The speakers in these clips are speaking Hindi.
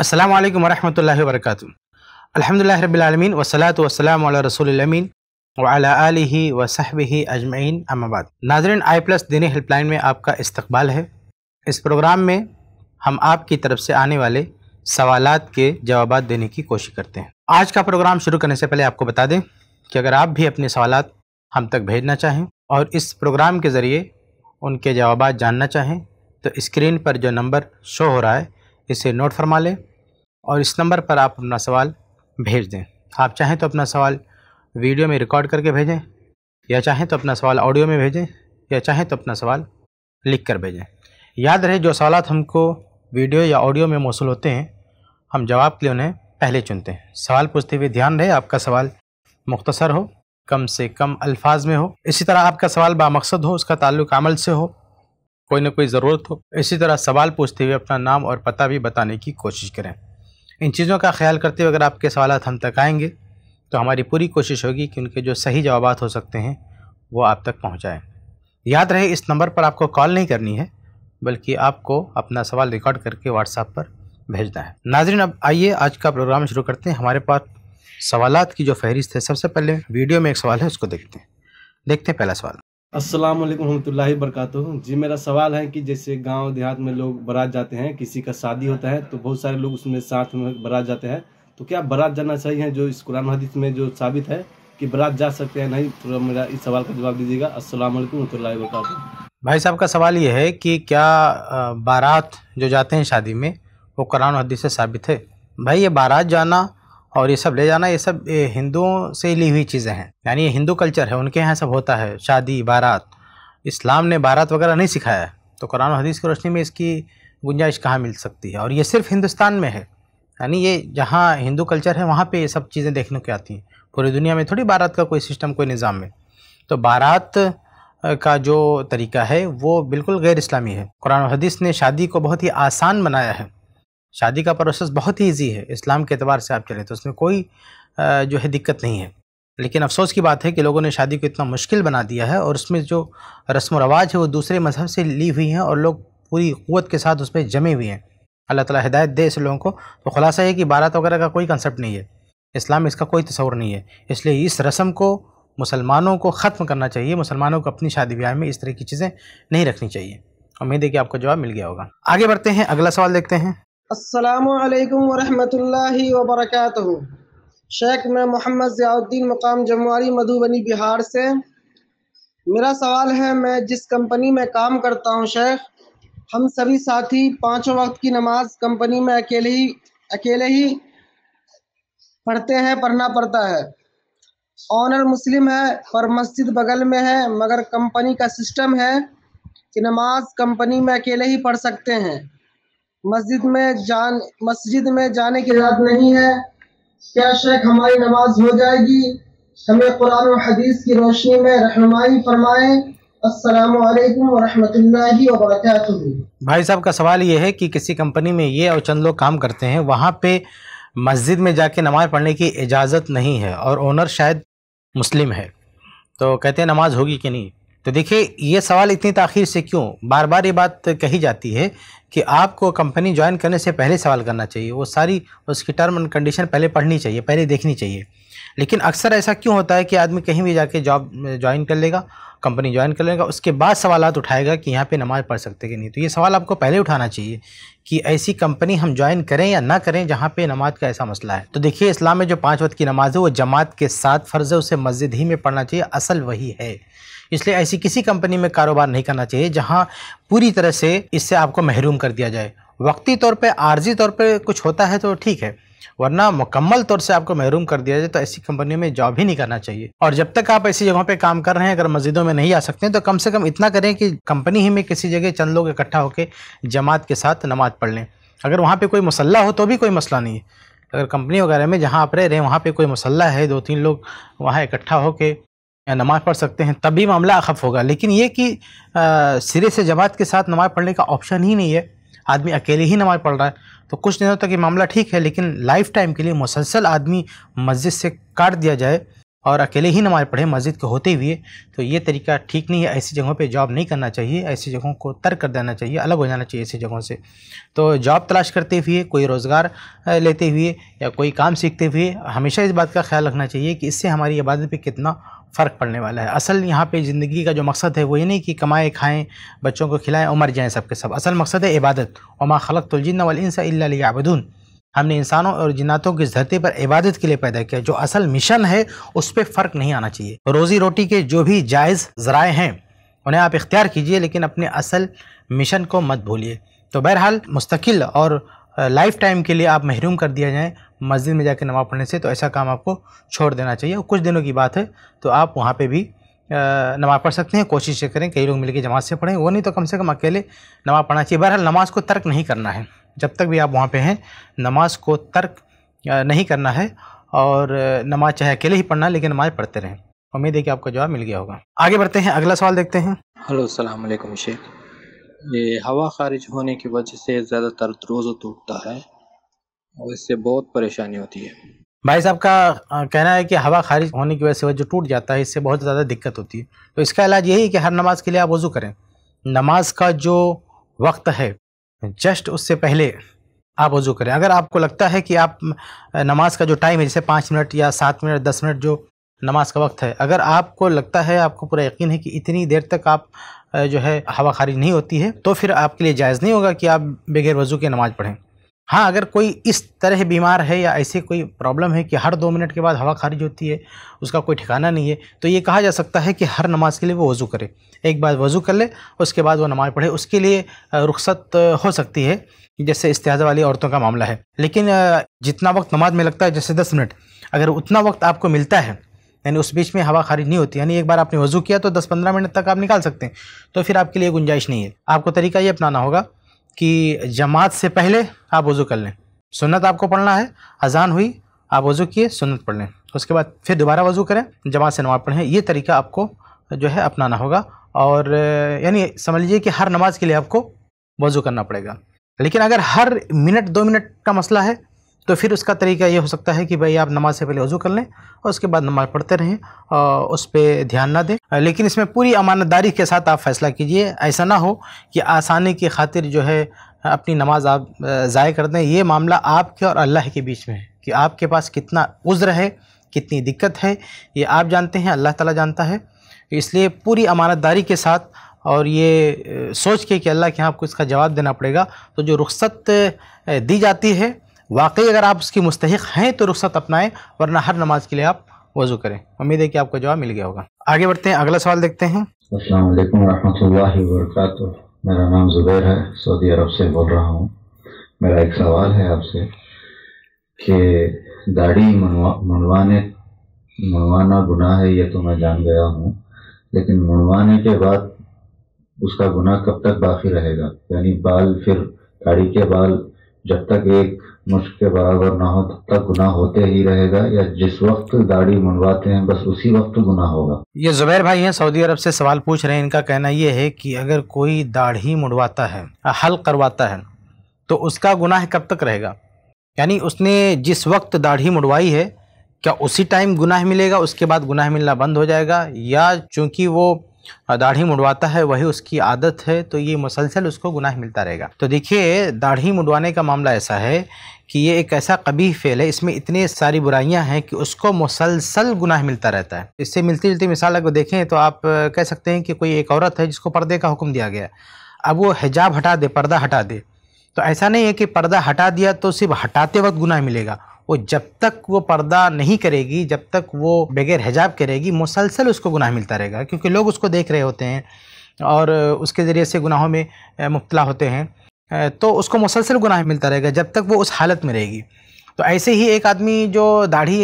अस्सलाम वालेकुम वरहमतुल्लाहि वबरकातु अल्हम्दुलिल्लाहि रब्बिल आलमीन वसलाम अला रसूलिल अमीन वाला व अजमैन अमाबाद नाजरन आई प्लस दीनी हेल्पलाइन में आपका इस्तकबाल है इस प्रोग्राम में हम आपकी तरफ से आने वाले सवालात के जवाब देने की कोशिश करते हैं आज का प्रोग्राम शुरू करने से पहले आपको बता दें कि अगर आप भी अपने सवालात हम तक भेजना चाहें और इस प्रोग्राम के ज़रिए उनके जवाब जानना चाहें तो स्क्रीन पर जो नंबर शो हो रहा है इसे नोट फरमा लें और इस नंबर पर आप अपना सवाल भेज दें आप चाहें तो अपना सवाल वीडियो में रिकॉर्ड करके भेजें या चाहें तो अपना सवाल ऑडियो में भेजें या चाहें तो अपना सवाल लिख कर भेजें याद रहे जो सवाल हमको वीडियो या ऑडियो में मौसू होते हैं हम जवाब के लिए उन्हें पहले चुनते हैं सवाल पूछते हुए ध्यान रहे आपका सवाल मुख्तसर हो कम से कम अल्फाज में हो इसी तरह आपका सवाल बामकसद हो उसका ताल्लुक अमल से हो कोई ना कोई ज़रूरत हो इसी तरह सवाल पूछते हुए अपना नाम और पता भी बताने की कोशिश करें इन चीज़ों का ख्याल करते हुए अगर आपके सवाल हम तक आएंगे तो हमारी पूरी कोशिश होगी कि उनके जो सही जवाब हो सकते हैं वो आप तक पहुँचाएँ याद रहे इस नंबर पर आपको कॉल नहीं करनी है बल्कि आपको अपना सवाल रिकॉर्ड करके व्हाट्सएप पर भेजना है नाजरन अब आइए आज का प्रोग्राम शुरू करते हैं हमारे पास सवालत की जो फहरिस्त है सबसे पहले वीडियो में एक सवाल है उसको देखते हैं देखते हैं पहला सवाल असलम वरहमतुल्ला वरकत जी मेरा सवाल है कि जैसे गांव देहात में लोग बारात जाते हैं किसी का शादी होता है तो बहुत सारे लोग उसमें साथ में बारात जाते हैं तो क्या बारात जाना चाहिए है जो इस कुरान हदीस में जो साबित है कि बारात जा सकते हैं नहीं थोड़ा तो मेरा इस सवाल का जवाब दीजिएगा असलम वरहमतुल्ला वरकत भाई साहब का सवाल ये है कि क्या बारात जो जाते हैं शादी में वो कुरान हदीस से साबित है भाई ये बारात जाना और ये सब ले जाना ये सब हिंदुओं से ली हुई चीज़ें हैं यानी ये हिंदू कल्चर है उनके यहाँ सब होता है शादी बारात इस्लाम ने बारात वगैरह नहीं सिखाया है तो कुरान हदीस की रोशनी में इसकी गुंजाइश कहाँ मिल सकती है और ये सिर्फ हिंदुस्तान में है यानी ये जहाँ हिंदू कल्चर है वहाँ पर ये सब चीज़ें देखने को आती हैं पूरी दुनिया में थोड़ी बारात का कोई सिस्टम कोई निज़ाम में तो बारात का जो तरीका है वो बिल्कुल गैर इस्लामी है कुरान हदीस ने शादी को बहुत ही आसान बनाया है शादी का प्रोसेस बहुत ही ईजी है इस्लाम के अतबार से आप चलें तो उसमें कोई जो है दिक्कत नहीं है लेकिन अफसोस की बात है कि लोगों ने शादी को इतना मुश्किल बना दिया है और उसमें जो रस्म रवाज है वो दूसरे मजहब से ली हुई हैं और लोग पूरी क़वत के साथ उस पर जमे हुए हैं अल्लाह ताला हिदायत दे इस लोगों को तो खुलासा है कि बारात वगैरह का कोई कंसेप्ट नहीं है इस्लाम इसका कोई तस्वर नहीं है इसलिए इस रस्म को मुसलमानों को ख़त्म करना चाहिए मुसलमानों को अपनी शादी ब्याह में इस तरह की चीज़ें नहीं रखनी चाहिए उम्मीद है कि आपको जवाब मिल गया होगा आगे बढ़ते हैं अगला सवाल देखते हैं असलकम वरहमतुल्लि वरक़ शेख मैं मोहम्मद ज़ियाउद्दीन मकाम जमुआरी मधुबनी बिहार से मेरा सवाल है मैं जिस कंपनी में काम करता हूं शेख हम सभी साथी पांचों वक्त की नमाज कंपनी में अकेले ही अकेले ही पढ़ते हैं पढ़ना पड़ता है ऑनर मुस्लिम है पर मस्जिद बगल में है मगर कंपनी का सिस्टम है कि नमाज कंपनी में अकेले ही पढ़ सकते हैं मस्जिद में जान मस्जिद में जाने की इजाज़त नहीं है क्या शेख हमारी नमाज हो जाएगी हमें कुरान और हदीस की रोशनी में रहनुमाई फरमाएं भाई साहब का सवाल ये है कि किसी कंपनी में ये और चंद लोग काम करते हैं वहाँ पे मस्जिद में जाके नमाज़ पढ़ने की इजाज़त नहीं है और ओनर शायद मुस्लिम है तो कहते हैं नमाज होगी कि नहीं तो देखिए ये सवाल इतनी ताखिर से क्यों बार बार ये बात कही जाती है कि आपको कंपनी ज्वाइन करने से पहले सवाल करना चाहिए वो सारी उसकी टर्म एंड कंडीशन पहले पढ़नी चाहिए पहले देखनी चाहिए लेकिन अक्सर ऐसा क्यों होता है कि आदमी कहीं भी जाके जॉब ज्वाइन कर लेगा कंपनी ज्वाइन कर लेगा उसके बाद सवाल उठाएगा कि यहाँ पे नमाज़ पढ़ सकते कि नहीं तो ये सवाल आपको पहले उठाना चाहिए कि ऐसी कंपनी हम ज्वाइन करें या ना करें जहाँ पे नमाज का ऐसा मसला है तो देखिए इस्लाम में जो पाँच वक्त की नमाज है वो जमात के साथ फ़र्ज़ है उसे मस्जिद ही में पढ़ना चाहिए असल वही है इसलिए ऐसी किसी कंपनी में कारोबार नहीं करना चाहिए जहाँ पूरी तरह से इससे आपको महरूम कर दिया जाए वक्ती तौर पर आर्जी तौर पर कुछ होता है तो ठीक है वरना मुकम्मल तौर से आपको महरूम कर दिया जाए तो ऐसी कंपनियों में जॉब ही नहीं करना चाहिए और जब तक आप ऐसी जगहों पे काम कर रहे हैं अगर मस्जिदों में नहीं आ सकते हैं तो कम से कम इतना करें कि कंपनी ही में किसी जगह चंद लोग इकट्ठा होकर जमात के साथ नमाज पढ़ लें अगर वहाँ पर कोई मसल्ला हो तो भी कोई मसला नहीं है अगर कंपनी वगैरह में जहाँ आप रह रहे हैं वहाँ पर कोई मसल्ला है दो तीन लोग वहाँ इकट्ठा होकर या नमाज़ पढ़ सकते हैं तब भी मामला अखफ होगा लेकिन ये कि सिरे से जमात के साथ नमाज़ पढ़ने का ऑप्शन ही नहीं है आदमी अकेले ही नमाज़ पढ़ रहा है तो कुछ दिनों तक ये मामला ठीक है लेकिन लाइफ टाइम के लिए मुसलसल आदमी मस्जिद से काट दिया जाए और अकेले ही नमाज़ पढ़े मस्जिद के होते हुए तो ये तरीका ठीक नहीं है ऐसी जगहों पे जॉब नहीं करना चाहिए ऐसी जगहों को तर्क कर देना चाहिए अलग हो जाना चाहिए ऐसी जगहों से तो जॉब तलाश करते हुए कोई रोज़गार लेते हुए या कोई काम सीखते हुए हमेशा इस बात का ख्याल रखना चाहिए कि इससे हमारी इबादत पर कितना फ़र्क पड़ने वाला है असल यहाँ पे ज़िंदगी का जो मकसद है वो ये नहीं कि कमाएँ खाएँ बच्चों को खिलाएं और मर जाएँ सब सब असल मकसद है इबादत वमा खलक तुलजिन इन सबदून हमने इंसानों और जिन्नातों की धरती पर इबादत के लिए पैदा किया जो असल मिशन है उस पर फ़र्क नहीं आना चाहिए रोज़ी रोटी के जो भी जायज़ ज़राए हैं उन्हें आप इख्तियार कीजिए लेकिन अपने असल मिशन को मत भूलिए तो बहरहाल मुस्तकिल और लाइफ टाइम के लिए आप महरूम कर दिया जाए मस्जिद में जाकर नमाज़ पढ़ने से तो ऐसा काम आपको छोड़ देना चाहिए और कुछ दिनों की बात है तो आप वहाँ पे भी नमाज़ पढ़ सकते हैं कोशिश करें कई लोग मिलकर जमात से पढ़ें वो नहीं तो कम से कम अकेले नमाज़ पढ़ना चाहिए बहरहाल नमाज को तर्क नहीं करना है जब तक भी आप वहाँ पर हैं नमाज को तर्क नहीं करना है और नमाज चाहे अकेले ही पढ़ना लेकिन नमाज़ पढ़ते रहें उम्मीद है कि आपका जवाब मिल गया होगा आगे बढ़ते हैं अगला सवाल देखते हैं हेलो सलाम शेख ये हवा ख़ारिज होने की वजह से ज़्यादातर रोज़ा टूटता है और इससे बहुत परेशानी होती है भाई साहब का कहना है कि हवा खारिज होने की वजह से जो टूट जाता है इससे बहुत ज़्यादा दिक्कत होती है तो इसका इलाज यही है कि हर नमाज के लिए आप वज़ू करें नमाज का जो वक्त है जस्ट उससे पहले आप वज़ू करें अगर आपको लगता है कि आप नमाज का जो टाइम है जैसे पाँच मिनट या सात मिनट दस मिनट जो नमाज का वक्त है अगर आपको लगता है आपको पूरा यकीन है कि इतनी देर तक आप जो है हवा खारिज नहीं होती है तो फिर आपके लिए जायज़ नहीं होगा कि आप बगैर वजू के नमाज़ पढ़ें हाँ अगर कोई इस तरह बीमार है या ऐसे कोई प्रॉब्लम है कि हर दो मिनट के बाद हवा खारिज होती है उसका कोई ठिकाना नहीं है तो ये कहा जा सकता है कि हर नमाज के लिए वो वज़ू करे एक बार वज़ू कर ले उसके बाद वो नमाज़ पढ़े उसके लिए रुखसत हो सकती है जैसे इस्तेजा वाली औरतों का मामला है लेकिन जितना वक्त नमाज में लगता है जैसे दस मिनट अगर उतना वक्त आपको मिलता है यानी उस बीच में हवा खारिज नहीं होती यानी एक बार आपने वजू किया तो दस पंद्रह मिनट तक आप निकाल सकते हैं तो फिर आपके लिए गुंजाइश नहीं है आपको तरीका ये अपनाना होगा कि जमात से पहले आप वज़ू कर लें सुन्नत आपको पढ़ना है अजान हुई आप वज़ू किए सुन्नत पढ़ लें उसके बाद फिर दोबारा वज़ू करें जमात से नमाज़ पढ़ें ये तरीका आपको जो है अपनाना होगा और यानी समझ लीजिए कि हर नमाज के लिए आपको वज़ू करना पड़ेगा लेकिन अगर हर मिनट दो मिनट का मसला है तो फिर उसका तरीका ये हो सकता है कि भाई आप नमाज से पहले वजू कर लें और उसके बाद नमाज पढ़ते रहें और उस पर ध्यान ना दें लेकिन इसमें पूरी अमानतदारी के साथ आप फैसला कीजिए ऐसा ना हो कि आसानी की खातिर जो है अपनी नमाज आप ज़ाय कर दें ये मामला आपके और अल्लाह के बीच में है कि आपके पास कितना उज्र है कितनी दिक्कत है ये आप जानते हैं अल्लाह ताला जानता है इसलिए पूरी अमानतदारी के साथ और ये सोच के कि अल्लाह के यहाँ आपको इसका जवाब देना पड़ेगा तो जो रुख्सत दी जाती है वाकई अगर आप उसकी मुस्तक हैं तो रुख्सत अपनाएं वरना हर नमाज के लिए आप वजू करें उम्मीद है कि आपको जवाब मिल गया होगा आगे बढ़ते हैं अगला सवाल देखते हैं मेरा नाम ज़ुबैर है सऊदी अरब से बोल रहा हूँ मेरा एक सवाल है आपसे कि दाढ़ी मनवाने मनवाना गुनाह है ये तो मैं जान गया हूँ लेकिन मनवाने के बाद उसका गुनाह कब तक बाकी रहेगा यानी बाल फिर दाढ़ी के बाल जब तक एक मुश्क के बराबर ना हो तब तक गुनाह होते ही रहेगा या जिस वक्त दाढ़ी मनवाते हैं बस उसी वक्त गुनाह होगा ये जुबैर भाई हैं सऊदी अरब से सवाल पूछ रहे हैं इनका कहना ये है कि अगर कोई दाढ़ी मुड़वाता है हल करवाता है तो उसका गुनाह कब तक रहेगा यानी उसने जिस वक्त दाढ़ी मुड़वाई है क्या उसी टाइम गुनाह मिलेगा उसके बाद गुनाह मिलना बंद हो जाएगा या चूँकि वो दाढ़ी मुंडवाता है वही उसकी आदत है तो ये मुसलसल उसको गुनाह मिलता रहेगा तो देखिए दाढ़ी मुंडवाने का मामला ऐसा है कि ये एक ऐसा कभी फेल है इसमें इतनी सारी बुराइयां हैं कि उसको मुसलसल गुनाह मिलता रहता है इससे मिलती जुलती मिसाल अगर देखें तो आप कह सकते हैं कि कोई एक औरत है जिसको पर्दे का हुक्म दिया गया अब वो हिजाब हटा दे पर्दा हटा दे तो ऐसा नहीं है कि पर्दा हटा दिया तो सिर्फ हटाते वक्त गुनाह मिलेगा वो जब तक वो पर्दा नहीं करेगी जब तक वो बगैर हिजाब करेगी मुसलसल उसको गुनाह मिलता रहेगा क्योंकि लोग उसको देख रहे होते हैं और उसके ज़रिए से गुनाहों में मुबला होते हैं तो उसको मुसलसल गुनाह मिलता रहेगा जब तक वो उस हालत में रहेगी तो ऐसे ही एक आदमी जो दाढ़ी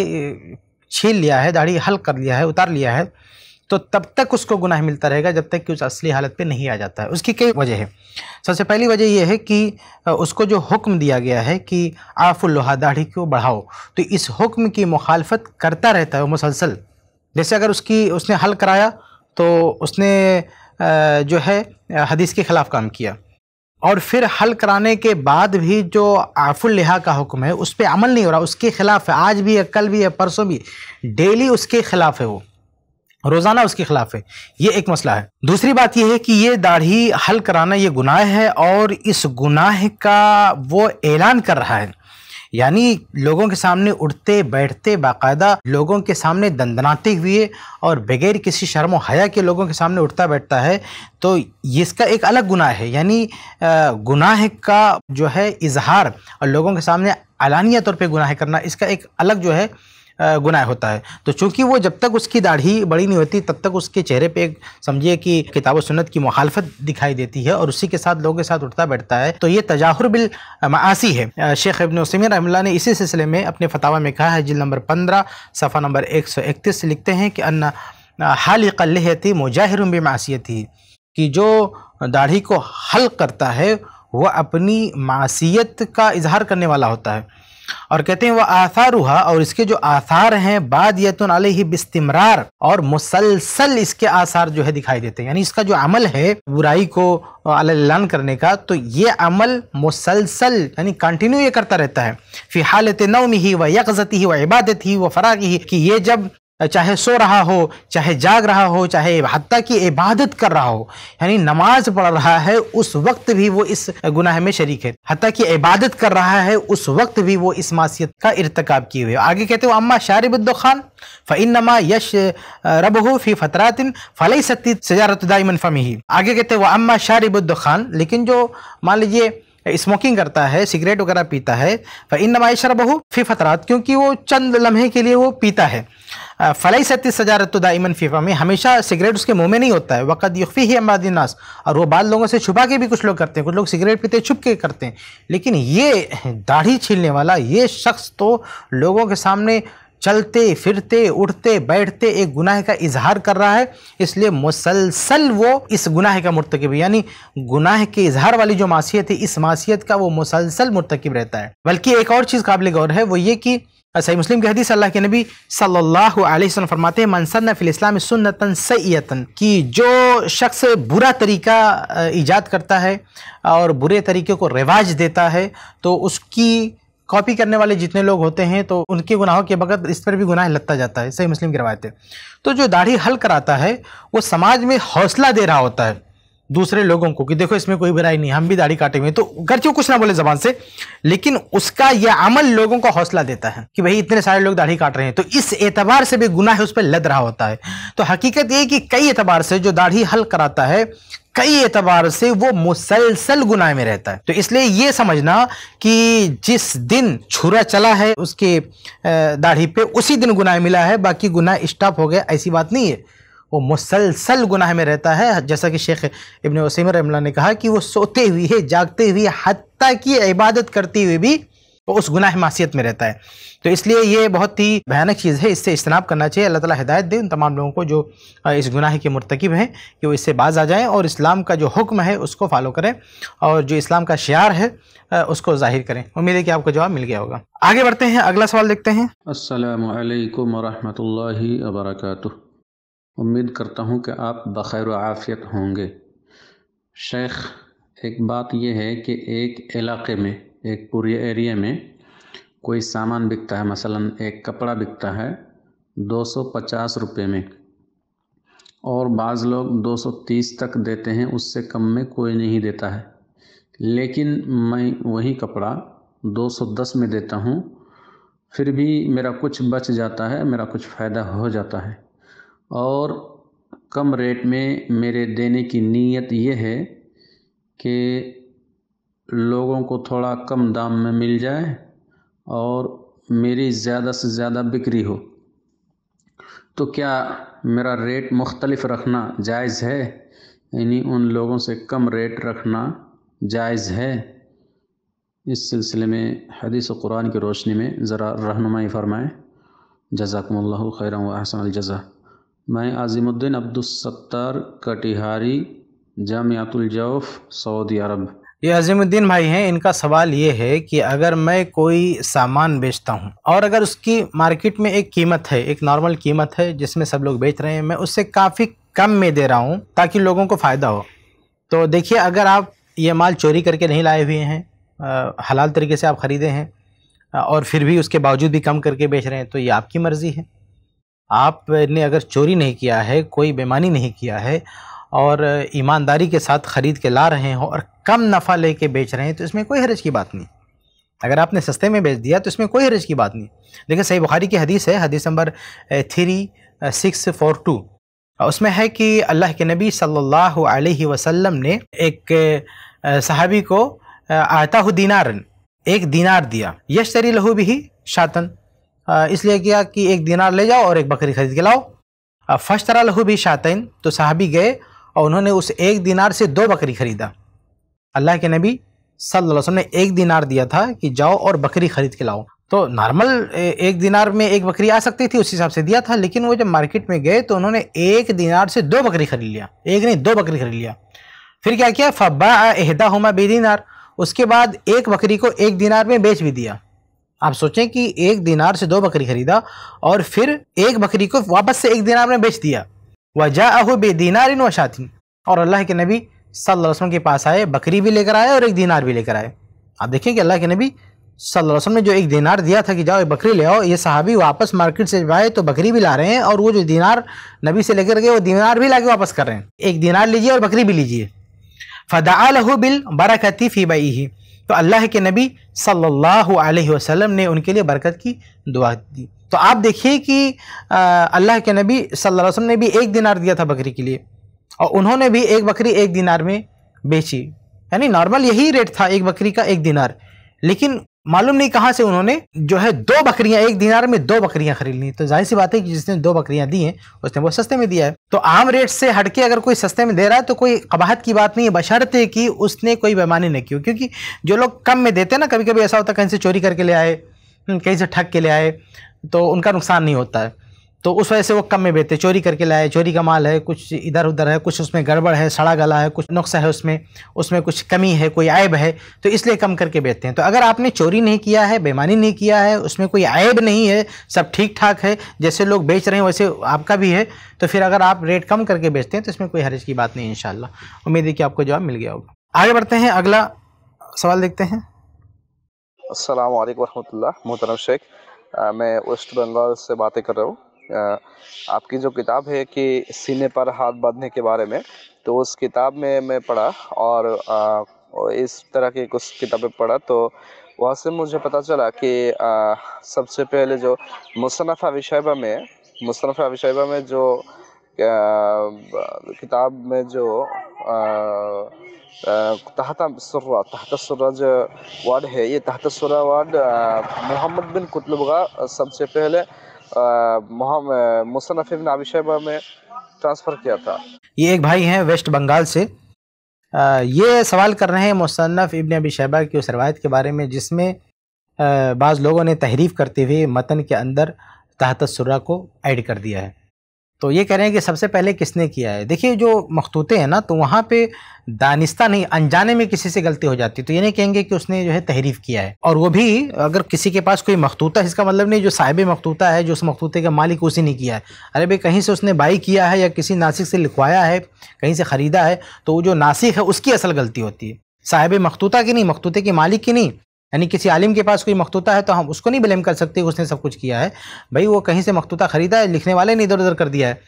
छील लिया है दाढ़ी हल कर लिया है उतार लिया है तो तब तक उसको गुनाह मिलता रहेगा जब तक कि उस असली हालत पे नहीं आ जाता है उसकी कई वजह है सबसे पहली वजह यह है कि उसको जो हुक्म दिया गया है कि आफुल्लहा दाढ़ी को बढ़ाओ तो इस हुक्म की मुखालफत करता रहता है वो मुसलसल जैसे अगर उसकी उसने हल कराया तो उसने जो है हदीस के ख़िलाफ़ काम किया और फिर हल कराने के बाद भी जो आफुल लिहा का हुक्म है उस पर अमल नहीं हो रहा उसके ख़िलाफ़ है आज भी है कल भी है परसों भी डेली उसके ख़िलाफ़ है वो रोज़ाना उसके ख़िलाफ़ है ये एक मसला है दूसरी बात यह है कि ये दाढ़ी हल कराना ये गुनाह है और इस गुनाह का वो ऐलान कर रहा है यानी लोगों के सामने उठते बैठते बाकायदा लोगों के सामने दंदनाते हुए और बगैर किसी शर्म हया के लोगों के सामने उठता बैठता है तो इसका एक अलग गुनाह है यानी गुनाह का जो है इजहार और लोगों के सामने अलानिया तौर पे गुनाह करना इसका एक अलग जो है गुनाह होता है तो चूंकि वो जब तक उसकी दाढ़ी बड़ी नहीं होती तब तक उसके चेहरे पे समझिए कि किताब सुन्नत की मुखालफत दिखाई देती है और उसी के साथ लोगों के साथ उठता बैठता है तो ये तजाहर बिल मासी है शेख इबन वसमी रहमल्ला ने इसी सिलसिले में अपने फतावा में कहा है जिल नंबर पंद्रह सफ़ा नंबर एक सौ इकतीस लिखते हैं कि अन्ना हाल कल्हती मुजाहिर मासीती कि जो दाढ़ी को हल करता है वह अपनी मासीत का इजहार करने वाला होता है और कहते हैं वह आसार हुआ और इसके जो आसार हैं बाद यतन ही बिस्तमरार और मुसलसल इसके आसार जो है दिखाई देते हैं यानी इसका जो अमल है बुराई को अलान करने का तो ये अमल मुसलसल यानी कंटिन्यू ये करता रहता है फिर हालत नवमी ही व यकजती ही व इबादत ही व फराग ही कि ये जब चाहे सो रहा हो चाहे जाग रहा हो चाहे हती की इबादत कर रहा हो यानी नमाज पढ़ रहा है उस वक्त भी वो इस गुनाह में शरीक है हत्या की इबादत कर रहा है उस वक्त भी वो इस मासीत का इरतकब किए हुए आगे कहते हो अम्मा शारिबुद्दो खान फ़िन नमा यश रब हो फी फतरातिन फलई सत्ती सजारत दाइमन फमी आगे कहते हो अम्मा शारिबुद्दो खान लेकिन जो मान लीजिए स्मोकिंग करता है सिगरेट वगैरह पीता है इन नमाइश रबहू फी फतरात क्योंकि वो चंद लम्हे के लिए वो पीता है फ़लई सजा सजारत दाइमन फ़ीफ़ा में हमेशा सिगरेट उसके मुंह में नहीं होता है वक्त युफ़ी ही नास और वो बाल लोगों से छुपा के भी कुछ लोग करते हैं कुछ लोग सिगरेट पीते छुप के करते हैं लेकिन ये दाढ़ी छीलने वाला ये शख्स तो लोगों के सामने चलते फिरते उठते बैठते एक गुनाह का इजहार कर रहा है इसलिए मुसलसल वो इस गुनाह का मरतकब यानी गुनाह के इजहार वाली जो मासीत है इस मासीत का वो मुसलसल मरतकब रहता है बल्कि एक और चीज़ काबिल गौर है वो ये कि सही मुस्लिम की हदीस अल्लाह के नबी सल्लल्लाहु अलैहि वसल्लम फरमाते हैं मनसन फिल इस्लाम सुन्नतन सैतन कि जो शख्स बुरा तरीका ईजाद करता है और बुरे तरीके को रिवाज देता है तो उसकी कॉपी करने वाले जितने लोग होते हैं तो उनके गुनाहों के बगैर इस पर भी गुनाह लगता जाता है सही मुस्लिम की रवायत है तो जो दाढ़ी हल कराता है वो समाज में हौसला दे रहा होता है दूसरे लोगों को कि देखो इसमें कोई बुराई नहीं हम भी दाढ़ी काटे हुए तो गर्चे कुछ ना बोले जबान से लेकिन उसका यह अमल लोगों को हौसला देता है कि भाई इतने सारे लोग दाढ़ी काट रहे हैं तो इस एतबार से भी गुनाह उस पर लद रहा होता है तो हकीकत ये कि कई एतबार से जो दाढ़ी हल कराता है कई एतबार से वो मुसलसल गुनाह में रहता है तो इसलिए ये समझना कि जिस दिन छुरा चला है उसके दाढ़ी पे उसी दिन गुनाह मिला है बाकी गुनाह स्टॉप हो गया ऐसी बात नहीं है वो मुसलसल गुनाह में रहता है जैसा कि शेख इबन वसीम रहमला ने कहा कि वो सोते हुए जागते हुए हती की इबादत करते हुए भी वो उस गुनाह मासीत में रहता है तो इसलिए ये बहुत ही भयानक चीज़ है इससे इजनाब करना चाहिए अल्लाह ताला हिदायत दे उन तमाम लोगों को जो इस गुनाह के मरतकब हैं कि वो इससे बाज आ जाएं और इस्लाम का जो हुक्म है उसको फॉलो करें और जो इस्लाम का शार है उसको जाहिर करें उम्मीद है कि आपको जवाब मिल गया होगा आगे बढ़ते हैं अगला सवाल देखते हैं असलकम वरहमल वर्का उम्मीद करता हूँ कि आप बखैर आफ़ियत होंगे शेख एक बात यह है कि एक इलाक़े में एक पूरे एरिए में कोई सामान बिकता है मसलन एक कपड़ा बिकता है दो सौ पचास रुपये में और बाज़ लोग दो सौ तीस तक देते हैं उससे कम में कोई नहीं देता है लेकिन मैं वही कपड़ा दो सौ दस में देता हूँ फिर भी मेरा कुछ बच जाता है मेरा कुछ फ़ायदा हो जाता है और कम रेट में मेरे देने की नीयत ये है कि लोगों को थोड़ा कम दाम में मिल जाए और मेरी ज़्यादा से ज़्यादा बिक्री हो तो क्या मेरा रेट मुख्तलिफ़ रखना जायज़ है यानी उन लोगों से कम रेट रखना जायज़ है इस सिलसिले में हदीस कुरान की रोशनी में ज़रा रहनुमाई फरमाएँ जजाकमल खैर वसन जजा मैं आज़िमुद्दीन अब्दुलसत्तार कटिहारी जामियातुलजौफ़ सऊदी अरब ये अजीमुद्दीन भाई हैं इनका सवाल ये है कि अगर मैं कोई सामान बेचता हूँ और अगर उसकी मार्केट में एक कीमत है एक नॉर्मल कीमत है जिसमें सब लोग बेच रहे हैं मैं उससे काफ़ी कम में दे रहा हूँ ताकि लोगों को फ़ायदा हो तो देखिए अगर आप ये माल चोरी करके नहीं लाए हुए हैं हलाल तरीके से आप ख़रीदे हैं और फिर भी उसके बावजूद भी कम करके बेच रहे हैं तो ये आपकी मर्ज़ी है आपने अगर चोरी नहीं किया है कोई बेमानी नहीं किया है और ईमानदारी के साथ ख़रीद के ला रहे हो और कम नफ़ा ले कर बेच रहे हैं तो इसमें कोई हरज की बात नहीं अगर आपने सस्ते में बेच दिया तो इसमें कोई हरज की बात नहीं देखिए सही बुखारी की हदीस है हदीस number three six four two उसमें है कि अल्लाह के नबी सल्लल्लाहु अलैहि वसल्लम ने एक सहाबी को आता दीनार एक दीनार दिया यश तरी लहू भी शातन इसलिए किया कि एक दिनार ले जाओ और एक बकरी खरीद के लाओ फर्स्ट तरह लहू भी शातन तो साहबी गए और उन्होंने उस एक दिनार से दो बकरी खरीदा अल्लाह के नबी सल्लल्लाहु अलैहि वसल्लम ने एक दिनार दिया था कि जाओ और बकरी खरीद के लाओ तो नॉर्मल एक दिनार में एक बकरी आ सकती थी उस हिसाब से दिया था लेकिन वो जब मार्केट में गए तो उन्होंने एक दिनार से दो बकरी खरीद लिया एक नहीं दो बकरी खरीद लिया फिर क्या किया फब्बा अहदा हुमा बे उसके बाद एक बकरी को एक दिनार में बेच भी दिया आप सोचें कि एक दिनार से दो बकरी खरीदा और फिर एक बकरी को वापस से एक दिनार में बेच दिया जा अहो बेदीनार इन वशातिन और अल्लाह के नबी सल्लल्लाहु अलैहि वसल्लम के पास आए बकरी भी लेकर आए और एक दिनार भी लेकर आए आप देखें कि अल्लाह के नबी सल्लल्लाहु अलैहि वसल्लम ने जो एक दिनार दिया था कि जाओ एक बकरी ले आओ ये सहाबी वापस मार्केट से आए तो बकरी भी ला रहे हैं और वो जो दिनार नबी से लेकर गए वो दिनार भी ला के वापस कर रहे हैं एक दिनार लीजिए और बकरी भी लीजिए फ़दा लहू बिल बरा कती फ़ी बई तो अल्लाह के नबी सल्लल्लाहु अलैहि वसल्लम ने उनके लिए बरकत की दुआ दी तो आप देखिए कि अल्लाह के नबी सल्लल्लाहु अलैहि वसल्लम ने भी एक दिनार दिया था बकरी के लिए और उन्होंने भी एक बकरी एक दिनार में बेची यानी नॉर्मल यही रेट था एक बकरी का एक दिनार लेकिन मालूम नहीं कहाँ से उन्होंने जो है दो बकरियां एक दिनार में दो बकरियां खरीद ली तो जाहिर सी बात है कि जिसने दो बकरियां दी हैं उसने वो सस्ते में दिया है तो आम रेट से हटके अगर कोई सस्ते में दे रहा है तो कोई कबाहत की बात नहीं है बशर्ते कि उसने कोई बेमानी नहीं की क्योंकि जो लोग कम में देते ना कभी कभी ऐसा होता है कहीं से चोरी करके ले आए कहीं से ठग के ले आए तो उनका नुकसान नहीं होता है तो उस वजह से वो कम में बेचते चोरी करके लाए चोरी का माल है कुछ इधर उधर है कुछ उसमें गड़बड़ है सड़ा गला है कुछ नुस्खा है उसमें उसमें कुछ कमी है कोई आयब है तो इसलिए कम करके बेचते हैं तो अगर आपने चोरी नहीं किया है बेमानी नहीं किया है उसमें कोई आयब नहीं है सब ठीक ठाक है जैसे लोग बेच रहे हैं वैसे आपका भी है तो फिर अगर आप रेट कम करके बेचते हैं तो इसमें कोई हरज की बात नहीं इन उम्मीद है कि आपको जवाब मिल गया होगा आगे बढ़ते हैं अगला सवाल देखते हैं असल वरहमल मोहतरम शेख मैं वेस्ट बंगाल से बातें कर रहा हूँ आपकी जो किताब है कि सीने पर हाथ बांधने के बारे में तो उस किताब में मैं पढ़ा और इस तरह की कुछ किताबें पढ़ा तो वहाँ से मुझे पता चला कि सबसे पहले जो मुसनफ़ा विशाइबा में मुसनफ़ा विशाइबा में जो किताब में जो तहता सुर्रा तहत सुर्रा जो वार्ड है ये तहत सुर्रा वार्ड मोहम्मद बिन कुतलबगा सबसे पहले मुसनफ़ इबन आबी में ट्रांसफ़र किया था ये एक भाई हैं वेस्ट बंगाल से ये सवाल कर रहे हैं मुसनफ़ इबन अबी शहबा की उस रवायत के बारे में जिसमें बाज़ लोगों ने तहरीफ़ करते हुए मतन के अंदर तहत सुर्रा को ऐड कर दिया है तो ये कह रहे हैं कि सबसे पहले किसने किया है देखिए जो मखतूते हैं ना तो वहाँ पे दानिस्ता नहीं अनजाने में किसी से गलती हो जाती है तो ये नहीं कहेंगे कि उसने जो है तहरीफ किया है और वो भी अगर किसी के पास कोई मखतूता इसका मतलब नहीं जो साहिब मखतूता है जो उस मखतूते का मालिक उसी ने किया है अरे भाई कहीं से उसने बाई किया है या किसी नासिक से लिखवाया है कहीं से ख़रीदा है तो वो जो नासिक है उसकी असल गलती होती है साहिब मखतूता की नहीं मखतूते के मालिक की नहीं यानी किसी आलिम के पास कोई मखतूता है तो हम उसको नहीं ब्लेम कर सकते उसने सब कुछ किया है भाई वो कहीं से मखतूता ख़रीदा है लिखने वाले ने इधर उधर कर दिया है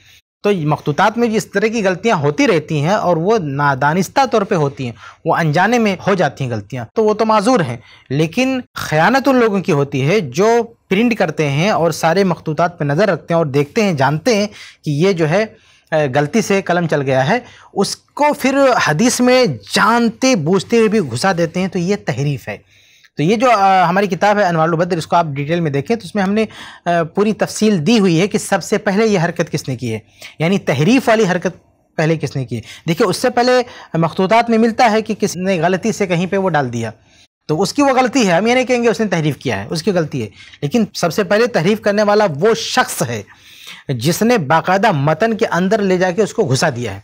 तो मखतूतात में भी इस तरह की गलतियां होती रहती हैं और वो नादानिस्ता तौर पे होती हैं वो अनजाने में हो जाती हैं गलतियां तो वो तो माजूर हैं लेकिन खयानत उन लोगों की होती है जो प्रिंट करते हैं और सारे मखतूतात पे नज़र रखते हैं और देखते हैं जानते हैं कि ये जो है गलती से कलम चल गया है उसको फिर हदीस में जानते बूझते हुए भी घुसा देते हैं तो ये तहरीफ है तो ये जो आ, हमारी किताब है अनवारुल बद्र इसको आप डिटेल में देखें तो उसमें हमने आ, पूरी तफसील दी हुई है कि सबसे पहले ये हरकत किसने की है यानी तहरीफ वाली हरकत पहले किसने की है देखिए उससे पहले मखतूतात में मिलता है कि किसने गलती से कहीं पे वो डाल दिया तो उसकी वो गलती है हम ये नहीं कहेंगे उसने तहरीफ किया है उसकी गलती है लेकिन सबसे पहले तहरीफ करने वाला वो शख्स है जिसने बाकायदा मतन के अंदर ले जाके उसको घुसा दिया है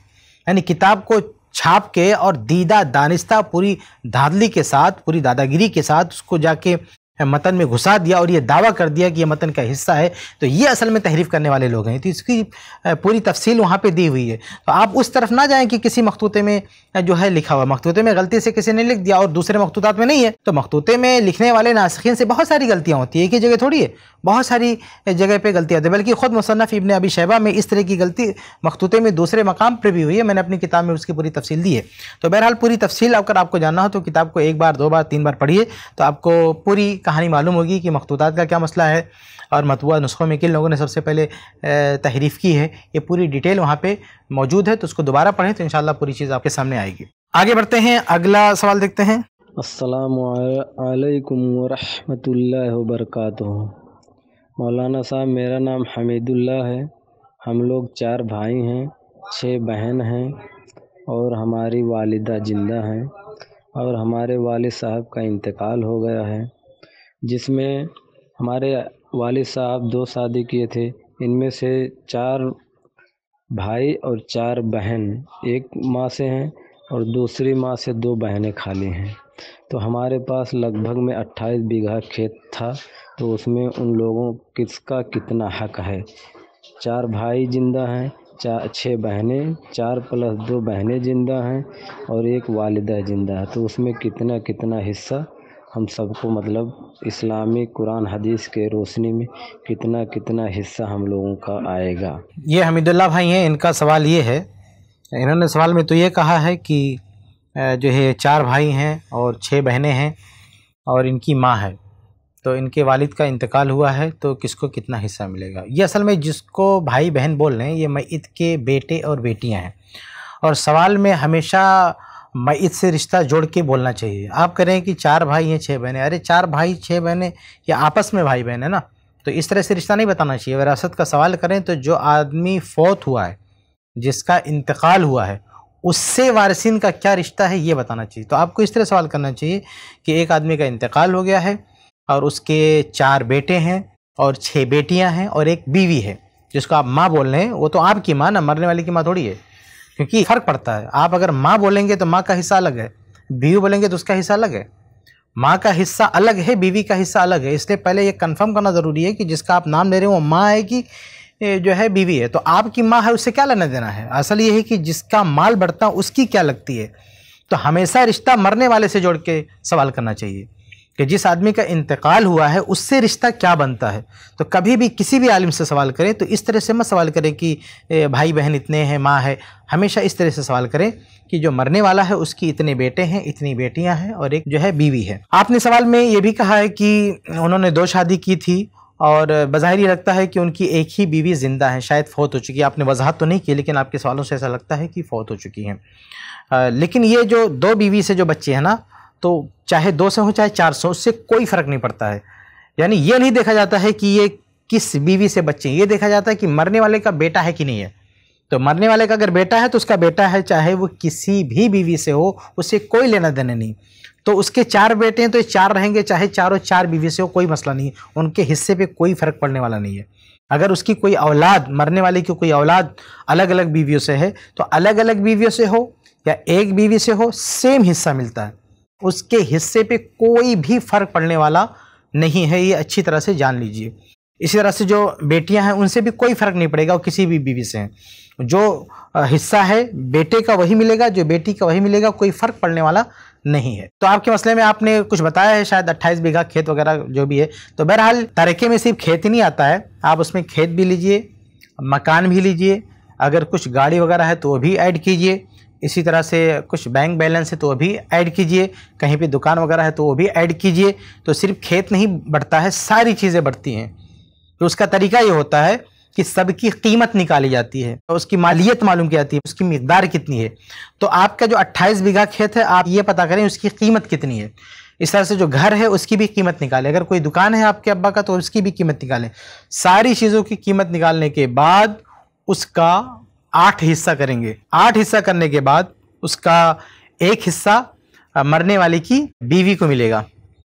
यानी किताब को छाप के और दीदा दानिस्ता पूरी धांधली के साथ पूरी दादागिरी के साथ उसको जाके मतन में घुसा दिया और ये दावा कर दिया कि यह मतन का हिस्सा है तो ये असल में तहरीफ करने वाले लोग हैं तो इसकी पूरी तफसील वहाँ पे दी हुई है तो आप उस तरफ ना जाएं कि किसी मखतूते में जो है लिखा हुआ मखतूते में गलती से किसी ने लिख दिया और दूसरे मखतूत में नहीं है तो मखतूते में लिखने वाले नासखीन से बहुत सारी गलतियाँ होती है एक ही जगह थोड़ी है बहुत सारी जगह पर गलतियाँ होती है बल्कि खुद मुसनफ़ इबन अबी शहबा में इस तरह की गलती मखतूते में दूसरे मकाम पर भी हुई है मैंने अपनी किताब में उसकी पूरी तफसील दी है तो बहरहाल पूरी तफसील अगर आपको जानना हो तो किताब को एक बार दो बार तीन बार पढ़िए तो आपको पूरी कहानी मालूम होगी कि मखतूतात का क्या मसला है और मतबूा नुस्खों में किन लोगों ने सबसे पहले तहरीफ़ की है ये पूरी डिटेल वहाँ पर मौजूद है तो उसको दोबारा पढ़ें तो इन पूरी चीज़ आपके सामने आएगी आगे बढ़ते हैं अगला सवाल देखते हैं असलकम वालेकुम रहमतुल्लाहि मौलाना साहब मेरा नाम हमीदुल्ला है हम लोग चार भाई हैं छः बहन हैं और हमारी वालदा ज़िंदा हैं और हमारे वाल साहब का इंतकाल हो गया है जिसमें हमारे वालिद साहब दो शादी किए थे इनमें से चार भाई और चार बहन एक माँ से हैं और दूसरी माँ से दो बहनें खाली हैं तो हमारे पास लगभग में अट्ठाईस बीघा खेत था तो उसमें उन लोगों किसका कितना हक है चार भाई जिंदा हैं चार छः बहनें चार प्लस दो बहनें जिंदा हैं और एक वालिदा जिंदा है तो उसमें कितना कितना हिस्सा हम सबको मतलब इस्लामी कुरान हदीस के रोशनी में कितना कितना हिस्सा हम लोगों का आएगा ये हमीदुल्ला भाई हैं इनका सवाल ये है इन्होंने सवाल में तो ये कहा है कि जो है चार भाई हैं और छः बहनें हैं और इनकी माँ है तो इनके वालिद का इंतकाल हुआ है तो किसको कितना हिस्सा मिलेगा ये असल में जिसको भाई बहन बोल रहे हैं ये मईत के बेटे और बेटियाँ हैं और सवाल में हमेशा मैं इससे रिश्ता जोड़ के बोलना चाहिए आप कह रहे हैं कि चार भाई हैं छः बहनें अरे चार भाई छः बहनें या आपस में भाई बहन है ना तो इस तरह से रिश्ता नहीं बताना चाहिए विरासत का सवाल करें तो जो आदमी फौत हुआ है जिसका इंतकाल हुआ है उससे वारसिन का क्या रिश्ता है ये बताना चाहिए तो आपको इस तरह सवाल करना चाहिए कि एक आदमी का इंतकाल हो गया है और उसके चार बेटे हैं और छः बेटियाँ हैं और एक बीवी है जिसको आप माँ बोल रहे हैं वो तो आपकी माँ ना मरने वाले की माँ थोड़ी है क्योंकि फर्क पड़ता है आप अगर माँ बोलेंगे तो माँ का हिस्सा अलग है बीवी बोलेंगे तो उसका हिस्सा अलग है माँ का हिस्सा अलग है बीवी का हिस्सा अलग है इसलिए पहले ये कंफर्म करना ज़रूरी है कि जिसका आप नाम ले रहे हो वो माँ है कि जो है बीवी है तो आपकी माँ है उससे क्या लेना देना है असल ये है कि जिसका माल बढ़ता उसकी क्या लगती है तो हमेशा रिश्ता मरने वाले से जोड़ के सवाल करना चाहिए कि जिस आदमी का इंतकाल हुआ है उससे रिश्ता क्या बनता है तो कभी भी किसी भी आलिम से सवाल करें तो इस तरह से मत सवाल करें कि भाई बहन इतने हैं माँ है हमेशा इस तरह से सवाल करें कि जो मरने वाला है उसकी इतने बेटे हैं इतनी बेटियां हैं और एक जो है बीवी है आपने सवाल में ये भी कहा है कि उन्होंने दो शादी की थी और बाहिर ये लगता है कि उनकी एक ही बीवी ज़िंदा है शायद फ़ौत हो चुकी है आपने वजाहत तो नहीं की लेकिन आपके सवालों से ऐसा लगता है कि फ़ौत हो चुकी हैं लेकिन ये जो दो बीवी से जो बच्चे हैं ना तो चाहे दो सौ हो चाहे चार सौ उससे कोई फर्क नहीं पड़ता है यानी ये नहीं देखा जाता है कि ये किस बीवी से बच्चे ये देखा जाता है कि मरने वाले का बेटा है कि नहीं है तो मरने वाले का अगर बेटा है तो उसका बेटा है चाहे वो किसी भी बीवी से हो उससे कोई लेना देना नहीं तो उसके चार बेटे हैं तो ये चार रहेंगे चाहे चारों चार बीवी से हो कोई मसला नहीं उनके हिस्से पे कोई फर्क पड़ने वाला नहीं है अगर उसकी कोई औलाद मरने वाले की कोई औलाद अलग अलग बीवियों से है तो अलग अलग बीवियों से हो या एक बीवी से हो सेम हिस्सा मिलता है उसके हिस्से पे कोई भी फ़र्क पड़ने वाला नहीं है ये अच्छी तरह से जान लीजिए इसी तरह से जो बेटियां हैं उनसे भी कोई फ़र्क नहीं पड़ेगा किसी भी बीवी से जो हिस्सा है बेटे का वही मिलेगा जो बेटी का वही मिलेगा कोई फ़र्क पड़ने वाला नहीं है तो आपके मसले में आपने कुछ बताया है शायद 28 बीघा खेत वगैरह जो भी है तो बहरहाल तरीके में सिर्फ खेत ही नहीं आता है आप उसमें खेत भी लीजिए मकान भी लीजिए अगर कुछ गाड़ी वगैरह है तो वो भी ऐड कीजिए इसी तरह से कुछ बैंक बैलेंस है तो वह भी ऐड कीजिए कहीं पे दुकान वगैरह है तो वो भी ऐड कीजिए तो सिर्फ खेत नहीं बढ़ता है सारी चीज़ें बढ़ती हैं तो उसका तरीका ये होता है कि सबकी कीमत निकाली जाती है तो उसकी मालियत मालूम की जाती है उसकी मकदार कितनी है तो आपका जो 28 बीघा खेत है आप ये पता करें उसकी कीमत कितनी है इस तरह से जो घर है उसकी भी कीमत निकालें अगर कोई दुकान है आपके अब्बा का तो उसकी भी कीमत निकालें सारी चीज़ों की कीमत निकालने के बाद उसका आठ हिस्सा करेंगे आठ हिस्सा करने के बाद उसका एक हिस्सा मरने वाले की बीवी को मिलेगा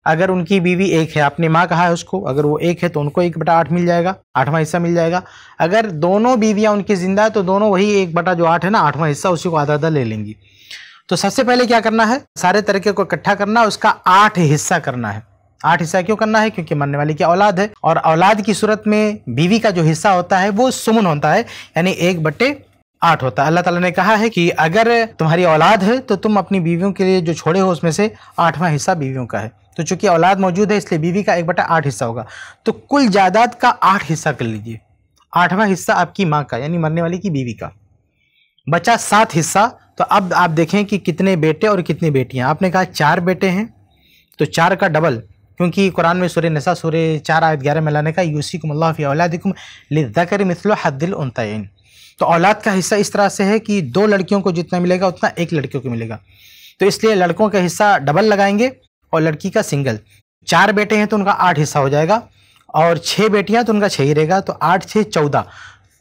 अगर उनकी बीवी एक है आपने माँ कहा है उसको अगर वो एक है तो उनको एक बटा आठ मिल जाएगा आठवां हिस्सा मिल जाएगा अगर दोनों बीवियाँ उनकी जिंदा है तो दोनों वही एक बटा जो आठ है ना आठवां हिस्सा उसी को आधा आधा ले लेंगी तो सबसे पहले क्या करना है सारे तरीके को इकट्ठा करना है उसका आठ हिस्सा करना है आठ हिस्सा क्यों करना है क्योंकि मरने वाले की औलाद है और औलाद की सूरत में बीवी का जो हिस्सा होता है वो सुमन होता है यानी एक बट्टे आठ होता है अल्लाह ताला ने कहा है कि अगर तुम्हारी औलाद है तो तुम अपनी बीवियों के लिए जो छोड़े हो उसमें से आठवां हिस्सा बीवियों का है तो चूंकि औलाद मौजूद है इसलिए बीवी का एक बटा आठ हिस्सा होगा तो कुल जायदाद का आठ हिस्सा कर लीजिए आठवां हिस्सा आपकी माँ का यानी मरने वाली की बीवी का बचा सात हिस्सा तो अब आप देखें कि कितने बेटे और कितनी बेटियाँ आपने कहा चार बेटे हैं तो चार का डबल क्योंकि कुरान में सूर्य नसा सूर्य चार आयत ग्यारह में लाने का यूसी कुमल्लाफ़ी औलादिकुम लिद्दाकर मिसल हद्दिल उनतैन तो औलाद का हिस्सा इस तरह से है कि दो लड़कियों को जितना मिलेगा उतना एक लड़कियों को मिलेगा तो इसलिए लड़कों का हिस्सा डबल लगाएंगे और लड़की का सिंगल चार बेटे हैं तो उनका आठ हिस्सा हो जाएगा और छः बेटियां तो उनका छः ही रहेगा तो आठ छः चौदह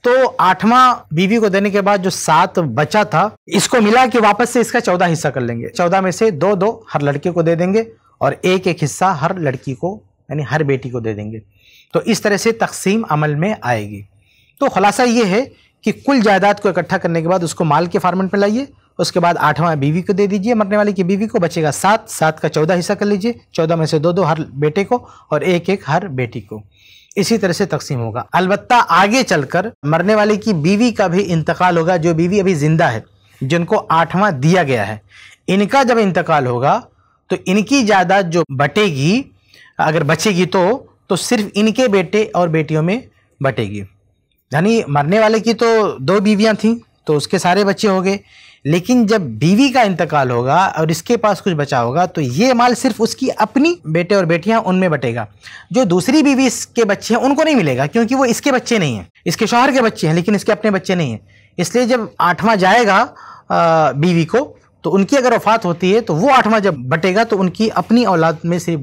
तो आठवां बीवी को देने के बाद जो सात बचा था इसको मिला कि वापस से इसका चौदह हिस्सा कर लेंगे चौदह में से दो दो हर लड़के को दे देंगे और एक एक हिस्सा हर लड़की को यानी हर बेटी को दे देंगे तो इस तरह से तकसीम अमल में आएगी तो खुलासा ये है कि कुल जायदाद को इकट्ठा करने के बाद उसको माल के फार्मेट में लाइए उसके बाद आठवां बीवी को दे दीजिए मरने वाले की बीवी को बचेगा सात सात का चौदह हिस्सा कर लीजिए चौदह में से दो दो हर बेटे को और एक एक हर बेटी को इसी तरह से तकसीम होगा अलबत् आगे चलकर मरने वाले की बीवी का भी इंतकाल होगा जो बीवी अभी ज़िंदा है जिनको आठवां दिया गया है इनका जब इंतकाल होगा तो इनकी जायदाद जो बटेगी अगर बचेगी तो तो सिर्फ इनके बेटे और बेटियों में बटेगी यानी मरने वाले की तो दो बीवियाँ थीं तो उसके सारे बच्चे हो गए लेकिन जब बीवी का इंतकाल होगा और इसके पास कुछ बचा होगा तो ये माल सिर्फ उसकी अपनी बेटे और बेटियाँ उनमें बटेगा जो दूसरी बीवी इसके बच्चे हैं उनको नहीं मिलेगा क्योंकि वो इसके बच्चे नहीं हैं इसके शौहर के बच्चे हैं लेकिन इसके अपने बच्चे नहीं हैं इसलिए जब आठवां जाएगा बीवी को तो उनकी अगर वफात होती है तो वो आठवां जब बटेगा तो उनकी अपनी औलाद में से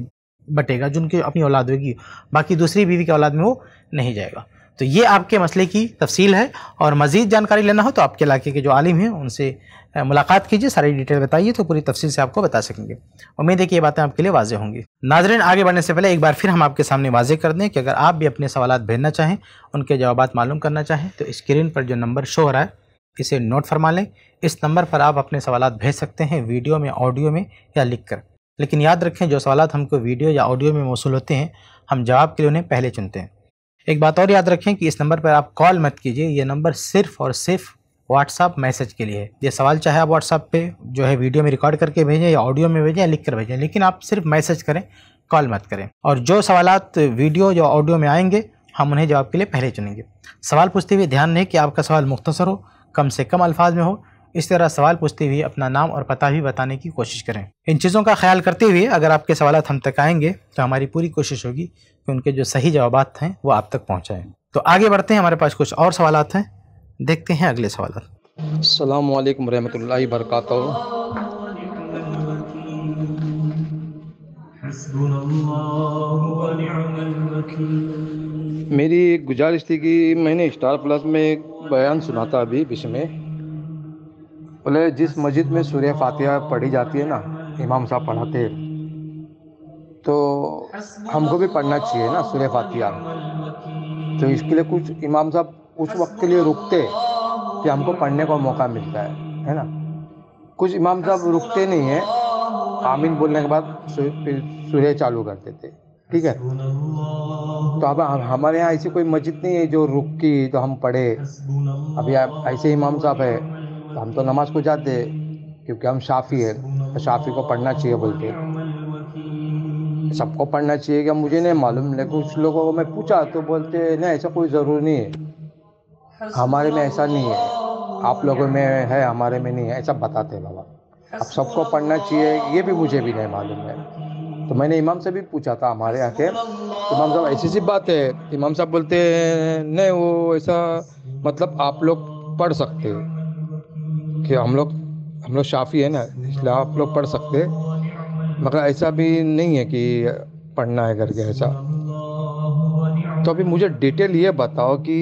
बटेगा जो उनकी अपनी औलाद होगी बाकी दूसरी बीवी की औलाद में वो नहीं जाएगा तो ये आपके मसले की तफसील है और मज़ीद जानकारी लेना हो तो आपके इलाके के जो आलिम हैं उनसे मुलाकात कीजिए सारी डिटेल बताइए तो पूरी तफसील से आपको बता सकेंगे उम्मीद है कि ये बातें आपके लिए वाजे होंगी नाजरन आगे बढ़ने से पहले एक बार फिर हम आपके सामने वाजे कर दें कि अगर आप भी अपने सवाल भेजना चाहें उनके जवाब मालूम करना चाहें तो स्क्रीन पर जो नंबर शो हो रहा है इसे नोट फरमा लें इस नंबर पर आप अपने सवाल भेज सकते हैं वीडियो में ऑडियो में या लिख कर लेकिन याद रखें जो सवाल हमको वीडियो या ऑडियो में मौसू होते हैं हम जवाब के लिए उन्हें पहले चुनते हैं एक बात और याद रखें कि इस नंबर पर आप कॉल मत कीजिए यह नंबर सिर्फ और सिर्फ व्हाट्सअप मैसेज के लिए है ये सवाल चाहे आप व्हाट्सअप पे जो है वीडियो में रिकॉर्ड करके भेजें या ऑडियो में भेजें या लिख कर भेजें लेकिन आप सिर्फ मैसेज करें कॉल मत करें और जो सवाल वीडियो या ऑडियो में आएंगे हम उन्हें जवाब के लिए पहले चुनेंगे सवाल पूछते हुए ध्यान रहे कि आपका सवाल मुख्तसर हो कम से कम अल्फाज में हो इस तरह सवाल पूछते हुए अपना नाम और पता भी बताने की कोशिश करें इन चीज़ों का ख्याल करते हुए अगर आपके सवाल हम तक आएंगे तो हमारी पूरी कोशिश होगी कि उनके जो सही जवाब हैं वो आप तक पहुँचाएँ तो आगे बढ़ते हैं हमारे पास कुछ और सवाल हैं देखते हैं अगले सवाल अल्लाम वरहमल वरक حسبنا الله ونعم الوكيل मेरी एक गुजारिश थी कि मैंने स्टार प्लस में एक बयान सुना था अभी विषय में बोले जिस मस्जिद में सूर्य फातिहा पढ़ी जाती है ना इमाम साहब पढ़ाते हैं तो हमको भी पढ़ना चाहिए ना सूर्य फातिहा तो इसके लिए कुछ इमाम साहब उस वक्त के लिए रुकते कि हमको पढ़ने का मौका मिलता है है ना कुछ इमाम साहब रुकते नहीं हैं आमीन बोलने के बाद फिर सूर्य चालू कर देते ठीक है तो अब हमारे यहाँ ऐसी कोई मस्जिद नहीं है जो रुक की तो हम पढ़े अभी ऐसे इमाम साहब है तो हम तो नमाज को जाते क्योंकि हम शाफ़ी है तो शाफ़ी को पढ़ना चाहिए बोलते सबको पढ़ना चाहिए क्या मुझे नहीं मालूम लेकिन कुछ लोगों को मैं पूछा तो बोलते नहीं ऐसा कोई ज़रूरी नहीं है हमारे में ऐसा नहीं है आप लोगों में है हमारे में नहीं है ऐसा बताते बाबा अब सबको पढ़ना चाहिए ये भी मुझे भी नहीं मालूम है तो मैंने इमाम से भी पूछा था हमारे यहाँ के इमाम तो साहब ऐसी सी बात है इमाम साहब बोलते हैं नहीं वो ऐसा मतलब आप लोग पढ़ सकते हो कि हम लोग हम लोग शाफी है ना इसलिए आप लोग पढ़ सकते मगर ऐसा भी नहीं है कि पढ़ना है करके ऐसा तो अभी मुझे डिटेल ये बताओ कि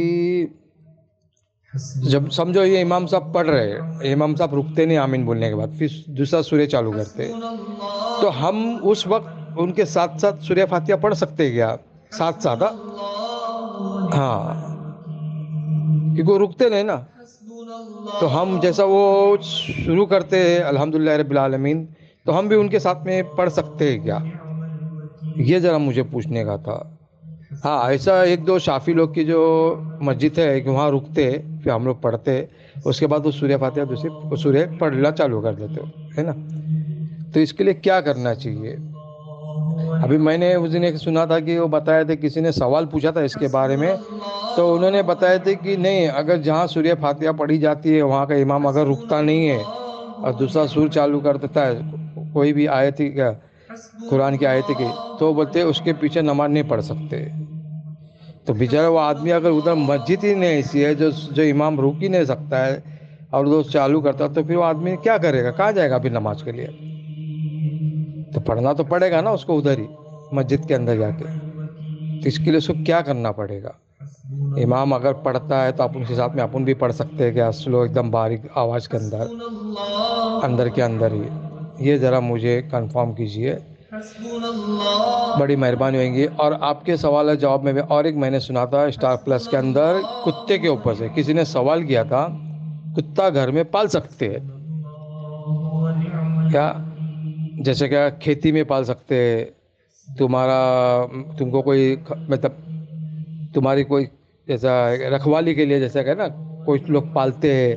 जब समझो ये इमाम साहब पढ़ रहे हैं इमाम साहब रुकते नहीं आमीन बोलने के बाद फिर दूसरा सूर्य चालू करते तो हम उस वक्त उनके साथ साथ सूर्य फातिया पढ़ सकते हैं क्या साथ साथ हाँ क्योंकि हाँ। रुकते नहीं ना तो हम जैसा वो शुरू करते हैं अल्हम्दुलिल्लाह रब्बिल आलमीन तो हम भी उनके साथ में पढ़ सकते हैं क्या ये ज़रा मुझे पूछने का था हाँ ऐसा एक दो शाफी लोग की जो मस्जिद है कि वहाँ रुकते फिर हम लोग पढ़ते उसके बाद वो सूर्य फातिहा दूसरी सूर्य पढ़ना चालू कर देते हो है ना तो इसके लिए क्या करना चाहिए अभी मैंने उस दिन एक सुना था कि वो बताए थे किसी ने सवाल पूछा था इसके बारे में तो उन्होंने बताया थे कि नहीं अगर जहाँ सूर्य फातिया पढ़ी जाती है वहाँ का इमाम अगर रुकता नहीं है और दूसरा सुर चालू कर देता है कोई भी आयत का कुरान की आयत की तो बोलते उसके पीछे नमाज नहीं पढ़ सकते तो बेचारा वो आदमी अगर उधर मस्जिद ही नहीं ऐसी है जो जो इमाम रुक ही नहीं सकता है और वो चालू करता तो फिर वो आदमी क्या करेगा कहाँ जाएगा फिर नमाज के लिए तो पढ़ना तो पड़ेगा ना उसको उधर ही मस्जिद के अंदर जाके तो इसके लिए उसको क्या करना पड़ेगा इमाम अगर पढ़ता है तो आप उनके साथ में अपन भी पढ़ सकते हैं क्या स्लो एकदम बारीक आवाज़ के अंदर अंदर के अंदर ही ये ज़रा मुझे कंफर्म कीजिए बड़ी मेहरबानी होगी और आपके सवाल जवाब में भी और एक मैंने सुना था स्टार प्लस के अंदर कुत्ते के ऊपर से किसी ने सवाल किया था कुत्ता घर में पाल सकते हैं क्या जैसे क्या खेती में पाल सकते हैं तुम्हारा तुमको कोई मतलब तुम्हारी कोई जैसा रखवाली के लिए जैसा क्या ना कुछ लोग पालते हैं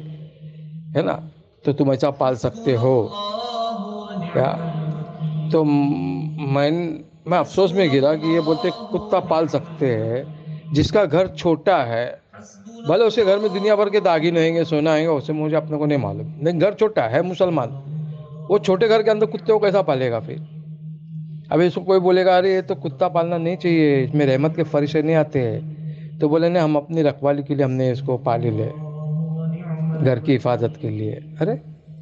है ना तो तुम ऐसा पाल सकते हो क्या तो मैं मैं अफसोस में गिरा कि ये बोलते कुत्ता पाल सकते हैं जिसका घर छोटा है भले उसके घर में दुनिया भर के दागी रहेंगे सोना आएंगे उसे मुझे अपने को नहीं मालूम लेकिन घर छोटा है मुसलमान वो छोटे घर के अंदर कुत्ते को कैसा पालेगा फिर अब इसको कोई बोलेगा अरे ये तो कुत्ता पालना नहीं चाहिए इसमें रहमत के फरिश्ते नहीं आते हैं तो बोले ना हम अपनी रखवाली के लिए हमने इसको पाल ले घर की हिफाजत के लिए अरे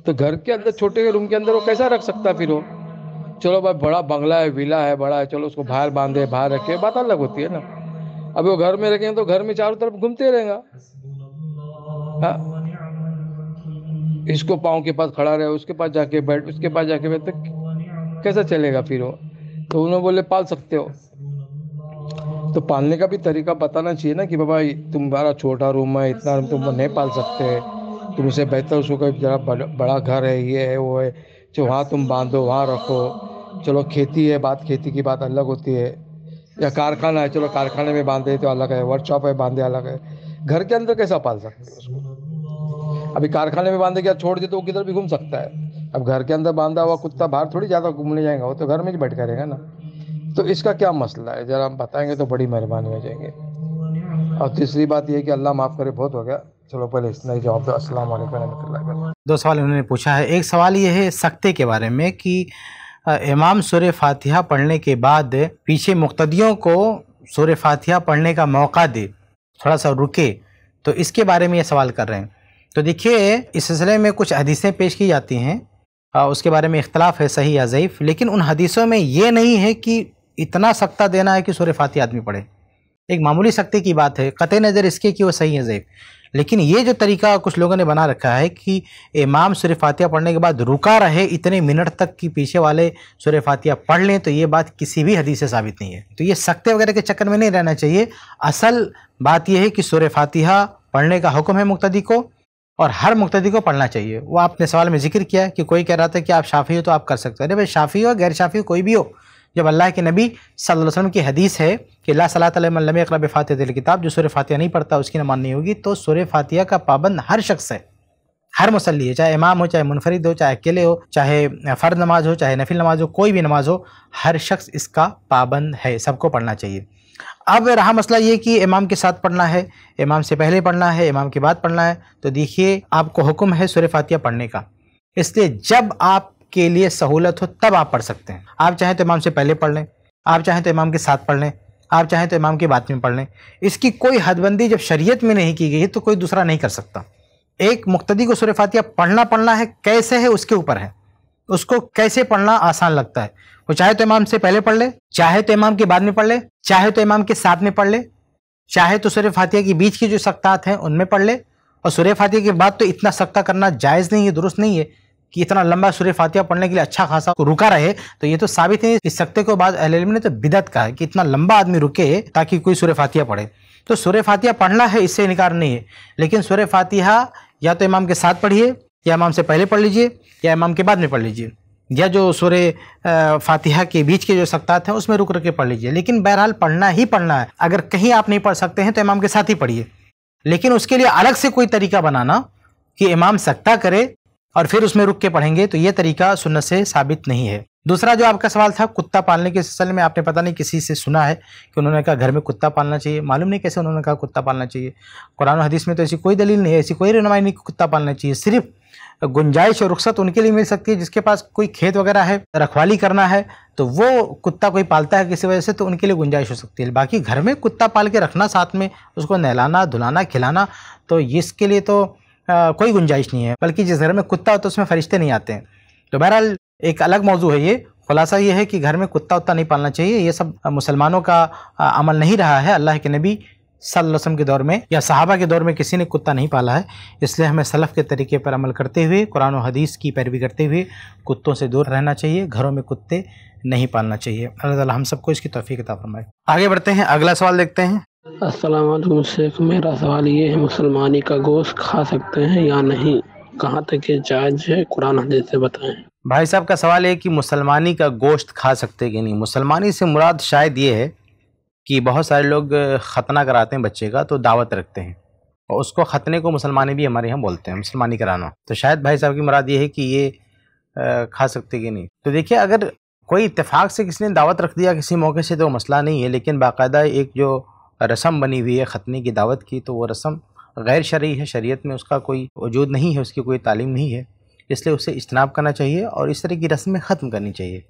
तो घर के अंदर छोटे रूम के अंदर वो कैसा रख सकता फिर वो चलो भाई बड़ा बंगला है विला है बड़ा है चलो उसको बाहर बांधे बाहर रखे बात अलग होती है ना अभी वो घर में रखेंगे तो घर में चारों तरफ घूमते रहेगा हाँ इसको पाँव के पास खड़ा रहे उसके पास जाके बैठ उसके पास जाके बैठ तो कैसा चलेगा फिर वो तो उन्होंने बोले पाल सकते हो तो पालने का भी तरीका बताना चाहिए ना कि बाबा तुम्हारा छोटा रूम है इतना रूम तुम नहीं पाल सकते तुमसे बेहतर उसको का जरा बड़ा घर है ये है वो है जो वहाँ तुम बांधो वहाँ रखो चलो खेती है बात खेती की बात अलग होती है या कारखाना है चलो कारखाने में बांधे तो अलग है वर्कशॉप है बांधे अलग है घर के अंदर कैसा पाल सकते हो उसको अभी कारखाने में बांधे क्या छोड़ दे तो वो किधर भी घूम सकता है अब घर के अंदर बांधा हुआ कुत्ता बाहर थोड़ी ज़्यादा घूमने जाएगा वो तो घर में ही बैठ करेगा ना तो इसका क्या मसला है ज़रा हम बताएंगे तो बड़ी मेहरबानी हो जाएंगे और तीसरी बात यह कि अल्लाह माफ़ करे बहुत हो गया चलो पहले इतना ही जवाब दो अस्सलाम वालेकुम दो सवाल उन्होंने पूछा है एक सवाल ये है सख्ते के बारे में कि इमाम सुर फातिहा पढ़ने के बाद पीछे मुख्तियों को सुर फातिहा पढ़ने का मौका दे थोड़ा सा रुके तो इसके बारे में ये सवाल कर रहे हैं तो देखिए इस सिलसिले में कुछ हदीसें पेश की जाती हैं आ, उसके बारे में इख्तलाफ है सही या ज़यीफ़ लेकिन उन हदीसों में ये नहीं है कि इतना सख्ता देना है कि सूर्य फाती आदमी पढ़े एक मामूली सख्ती की बात है क़त नज़र इसके कि वो सही है ज़यीफ़ लेकिन ये जो तरीका कुछ लोगों ने बना रखा है कि इमाम सूर्य फातिया पढ़ने के बाद रुका रहे इतने मिनट तक कि पीछे वाले सूर्य फातिया पढ़ लें तो ये बात किसी भी हदीस से साबित नहीं है तो ये सख्ते वगैरह के चक्कर में नहीं रहना चाहिए असल बात यह है कि सूर्य फातिहा पढ़ने का हुक्म है मुख्तदी को और हर मुक्तदी को पढ़ना चाहिए वो आपने सवाल में जिक्र किया कि कोई कह रहा था कि आप शाफ़ी हो तो आप कर सकते हो अरे भाई शाफ़ी हो गैर शाफ़ी हो कोई भी हो जब अल्लाह के नबी सल्लल्लाहु अलैहि वसल्लम की हदीस है कि ला सलात लम अकलब दिल किताब जो सूर्य फातिहा नहीं पढ़ता उसकी नमान नहीं होगी तो सूर्य फातिहा का पाबंद हर शख्स है हर मुसल्ली है चाहे इमाम हो चाहे मुनफरद हो चाहे अकेले हो चाहे फ़र्द नमाज हो चाहे नफिल नमाज हो कोई भी नमाज हो हर शख्स इसका पाबंद है सबको पढ़ना चाहिए अब रहा मसला ये कि इमाम के साथ पढ़ना है इमाम से पहले पढ़ना है इमाम के बाद पढ़ना है तो देखिए आपको हुक्म है सुर फातिया पढ़ने का इसलिए जब आपके लिए सहूलत हो तब आप पढ़ सकते हैं आप चाहें तो इमाम से पहले पढ़ लें आप चाहें तो इमाम के साथ पढ़ लें आप चाहें तो इमाम के बाद में पढ़ लें इसकी कोई हदबंदी जब शरीयत में नहीं की गई है तो कोई दूसरा नहीं कर सकता एक मुख्तदी को सुर फातिया पढ़ना पढ़ना है कैसे है उसके ऊपर है उसको कैसे पढ़ना आसान लगता है वो चाहे तो इमाम से पहले पढ़ ले चाहे तो इमाम के बाद में पढ़ ले चाहे तो इमाम के साथ में पढ़ ले चाहे तो सुर फातिया के बीच की जो सख्तात हैं उनमें पढ़ ले और सुरे फातिया के बाद तो इतना सख्ता करना जायज़ नहीं है दुरुस्त नहीं है कि इतना लंबा सुर फातिया पढ़ने के लिए अच्छा खासा रुका रहे तो ये तो साबित है इस सख्ते को बाद अहल ने तो बिदत कहा है कि इतना लंबा आदमी रुके ताकि कोई सुर फातिया पढ़े तो सुर फातिया पढ़ना है इससे इनकार नहीं है लेकिन सुर फातिहा या तो इमाम के साथ पढ़िए या इमाम से पहले पढ़ लीजिए या इमाम के बाद में पढ़ लीजिए या जो सूर्य फातिहा के बीच के जो सक्तात हैं उसमें रुक रुक के पढ़ लीजिए लेकिन बहरहाल पढ़ना ही पढ़ना है अगर कहीं आप नहीं पढ़ सकते हैं तो इमाम के साथ ही पढ़िए लेकिन उसके लिए अलग से कोई तरीका बनाना कि इमाम सकता करे और फिर उसमें रुक के पढ़ेंगे तो ये तरीका सुन से साबित नहीं है दूसरा जो आपका सवाल था कुत्ता पालने के सिलसिले में आपने पता नहीं किसी से सुना है कि उन्होंने कहा घर में कुत्ता पालना चाहिए मालूम नहीं कैसे उन्होंने कहा कुत्ता पालना चाहिए कुरान हदीस में तो ऐसी कोई दलील नहीं है ऐसी कोई रहनुमाई नहीं कुत्ता पालना चाहिए सिर्फ गुंजाइश और रुख्सत उनके लिए मिल सकती है जिसके पास कोई खेत वगैरह है रखवाली करना है तो वो कुत्ता कोई पालता है किसी वजह से तो उनके लिए गुंजाइश हो सकती है बाकी घर में कुत्ता पाल के रखना साथ में उसको नहलाना धुलाना खिलाना तो इसके लिए तो आ, कोई गुंजाइश नहीं है बल्कि जिस घर में कुत्ता होता तो है उसमें फरिश्ते नहीं आते हैं तो बहरहाल एक अलग मौजू है ये खुलासा ये है कि घर में कुत्ता उत्ता नहीं पालना चाहिए ये सब मुसलमानों का अमल नहीं रहा है अल्लाह के नबी सल्लम के दौर में या साहबा के दौर में किसी ने कुत्ता नहीं पाला है इसलिए हमें सलफ़ के तरीके पर अमल करते हुए कुरान और हदीस की पैरवी करते हुए कुत्तों से दूर रहना चाहिए घरों में कुत्ते नहीं पालना चाहिए अल्लाह ताला हम सबको इसकी तोफ़ी किताब फरमाए आगे बढ़ते हैं अगला सवाल देखते हैं असलम शेख मेरा सवाल ये है मुसलमानी का गोश्त खा सकते हैं या नहीं कहाँ तक ये जायज़ है कुरान हदीस से बताएं भाई साहब का सवाल है कि मुसलमानी का गोश्त खा सकते कि नहीं मुसलमानी से मुराद शायद ये है कि बहुत सारे लोग ख़तना कराते हैं बच्चे का तो दावत रखते हैं और उसको ख़तने को मुसलमानी भी हमारे यहाँ बोलते हैं मुसलमानी कराना तो शायद भाई साहब की मुराद ये है कि ये खा सकते कि नहीं तो देखिए अगर कोई इतफाक़ से किसी ने दावत रख दिया किसी मौके से तो मसला नहीं है लेकिन बाकायदा एक जो रस्म बनी हुई है ख़तने की दावत की तो वो रस्म गैर शरी है शरीयत में उसका कोई वजूद नहीं है उसकी कोई तालीम नहीं है इसलिए उसे इजनाब करना चाहिए और इस तरह की रस्में ख़त्म करनी चाहिए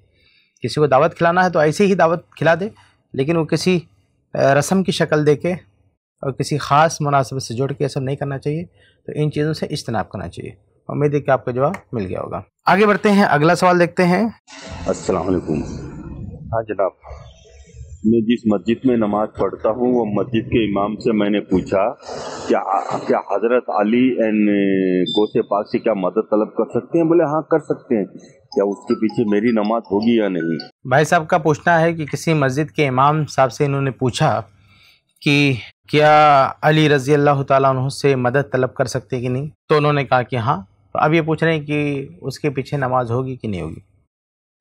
किसी को दावत खिलाना है तो ऐसे ही दावत खिला दे लेकिन वो किसी रस्म की शक्ल दे के और किसी ख़ास मुनासिबत से जुड़ के ऐसा नहीं करना चाहिए तो इन चीज़ों से इज्तनाब करना चाहिए उम्मीद है कि आपका जवाब मिल गया होगा आगे बढ़ते हैं अगला सवाल देखते हैं असलकुम हाँ जनाब मैं जिस मस्जिद में नमाज पढ़ता हूँ वो मस्जिद के इमाम से मैंने पूछा क्या क्या हज़रत अली एंड गोसे पाक से क्या मदद तलब कर सकते हैं बोले हाँ कर सकते हैं क्या उसके पीछे मेरी नमाज होगी या नहीं भाई साहब का पूछना है कि किसी मस्जिद के इमाम साहब से इन्होंने पूछा कि क्या अली रजी अल्लाह तुम से मदद तलब कर सकते कि नहीं तो उन्होंने कहा कि हाँ तो अब ये पूछ रहे हैं कि उसके पीछे नमाज होगी कि नहीं होगी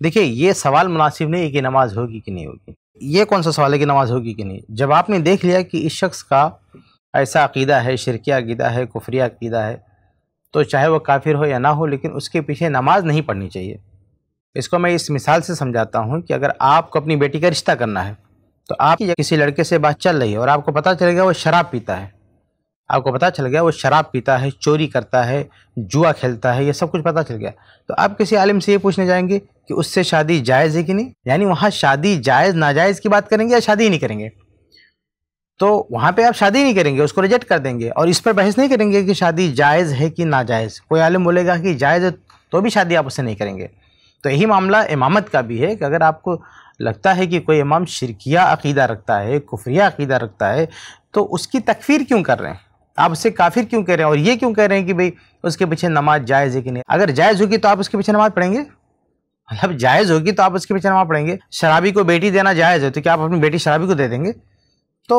देखिए ये सवाल मुनासिब नहीं है कि नमाज होगी कि नहीं होगी ये कौन सा सवाल है कि नमाज़ होगी कि नहीं जब आपने देख लिया कि इस शख्स का ऐसा अकीदा है शिरकिया अकीदा है कुफरिया अकीदा है तो चाहे वह काफिर हो या ना हो लेकिन उसके पीछे नमाज नहीं पढ़नी चाहिए इसको मैं इस मिसाल से समझाता हूँ कि अगर आपको अपनी बेटी का रिश्ता करना है तो आप किसी लड़के से बात चल रही है और आपको पता चलेगा वो शराब पीता है आपको पता चल गया वो शराब पीता है चोरी करता है जुआ खेलता है ये सब कुछ पता चल गया तो आप किसी आलिम से ये पूछने जाएंगे कि उससे शादी जायज़ है कि नहीं यानी वहाँ शादी जायज़ नाजायज़ की बात करेंगे या शादी ही नहीं करेंगे तो वहाँ पे आप शादी नहीं करेंगे उसको रिजेक्ट कर देंगे और इस पर बहस नहीं करेंगे कि शादी जायज़ है कि नाजायज़ कोई आलिम बोलेगा कि जायज़ है तो भी शादी आप उससे नहीं करेंगे तो यही मामला इमामत का भी है कि अगर आपको लगता है कि कोई इमाम शिरकिया अकीदा रखता है कुफरिया अकीदा रखता है तो उसकी तकफीर क्यों कर रहे हैं आप उससे काफिर क्यों कह रहे हैं और ये क्यों कह रहे हैं कि भाई उसके पीछे नमाज जायज़ है कि नहीं अगर जायज़ होगी तो आप उसके पीछे नमाज पढ़ेंगे मतलब जायज़ होगी तो आप उसके पीछे नमाज पढ़ेंगे शराबी को बेटी देना जायज़ है तो क्या आप अपनी बेटी शराबी को दे देंगे तो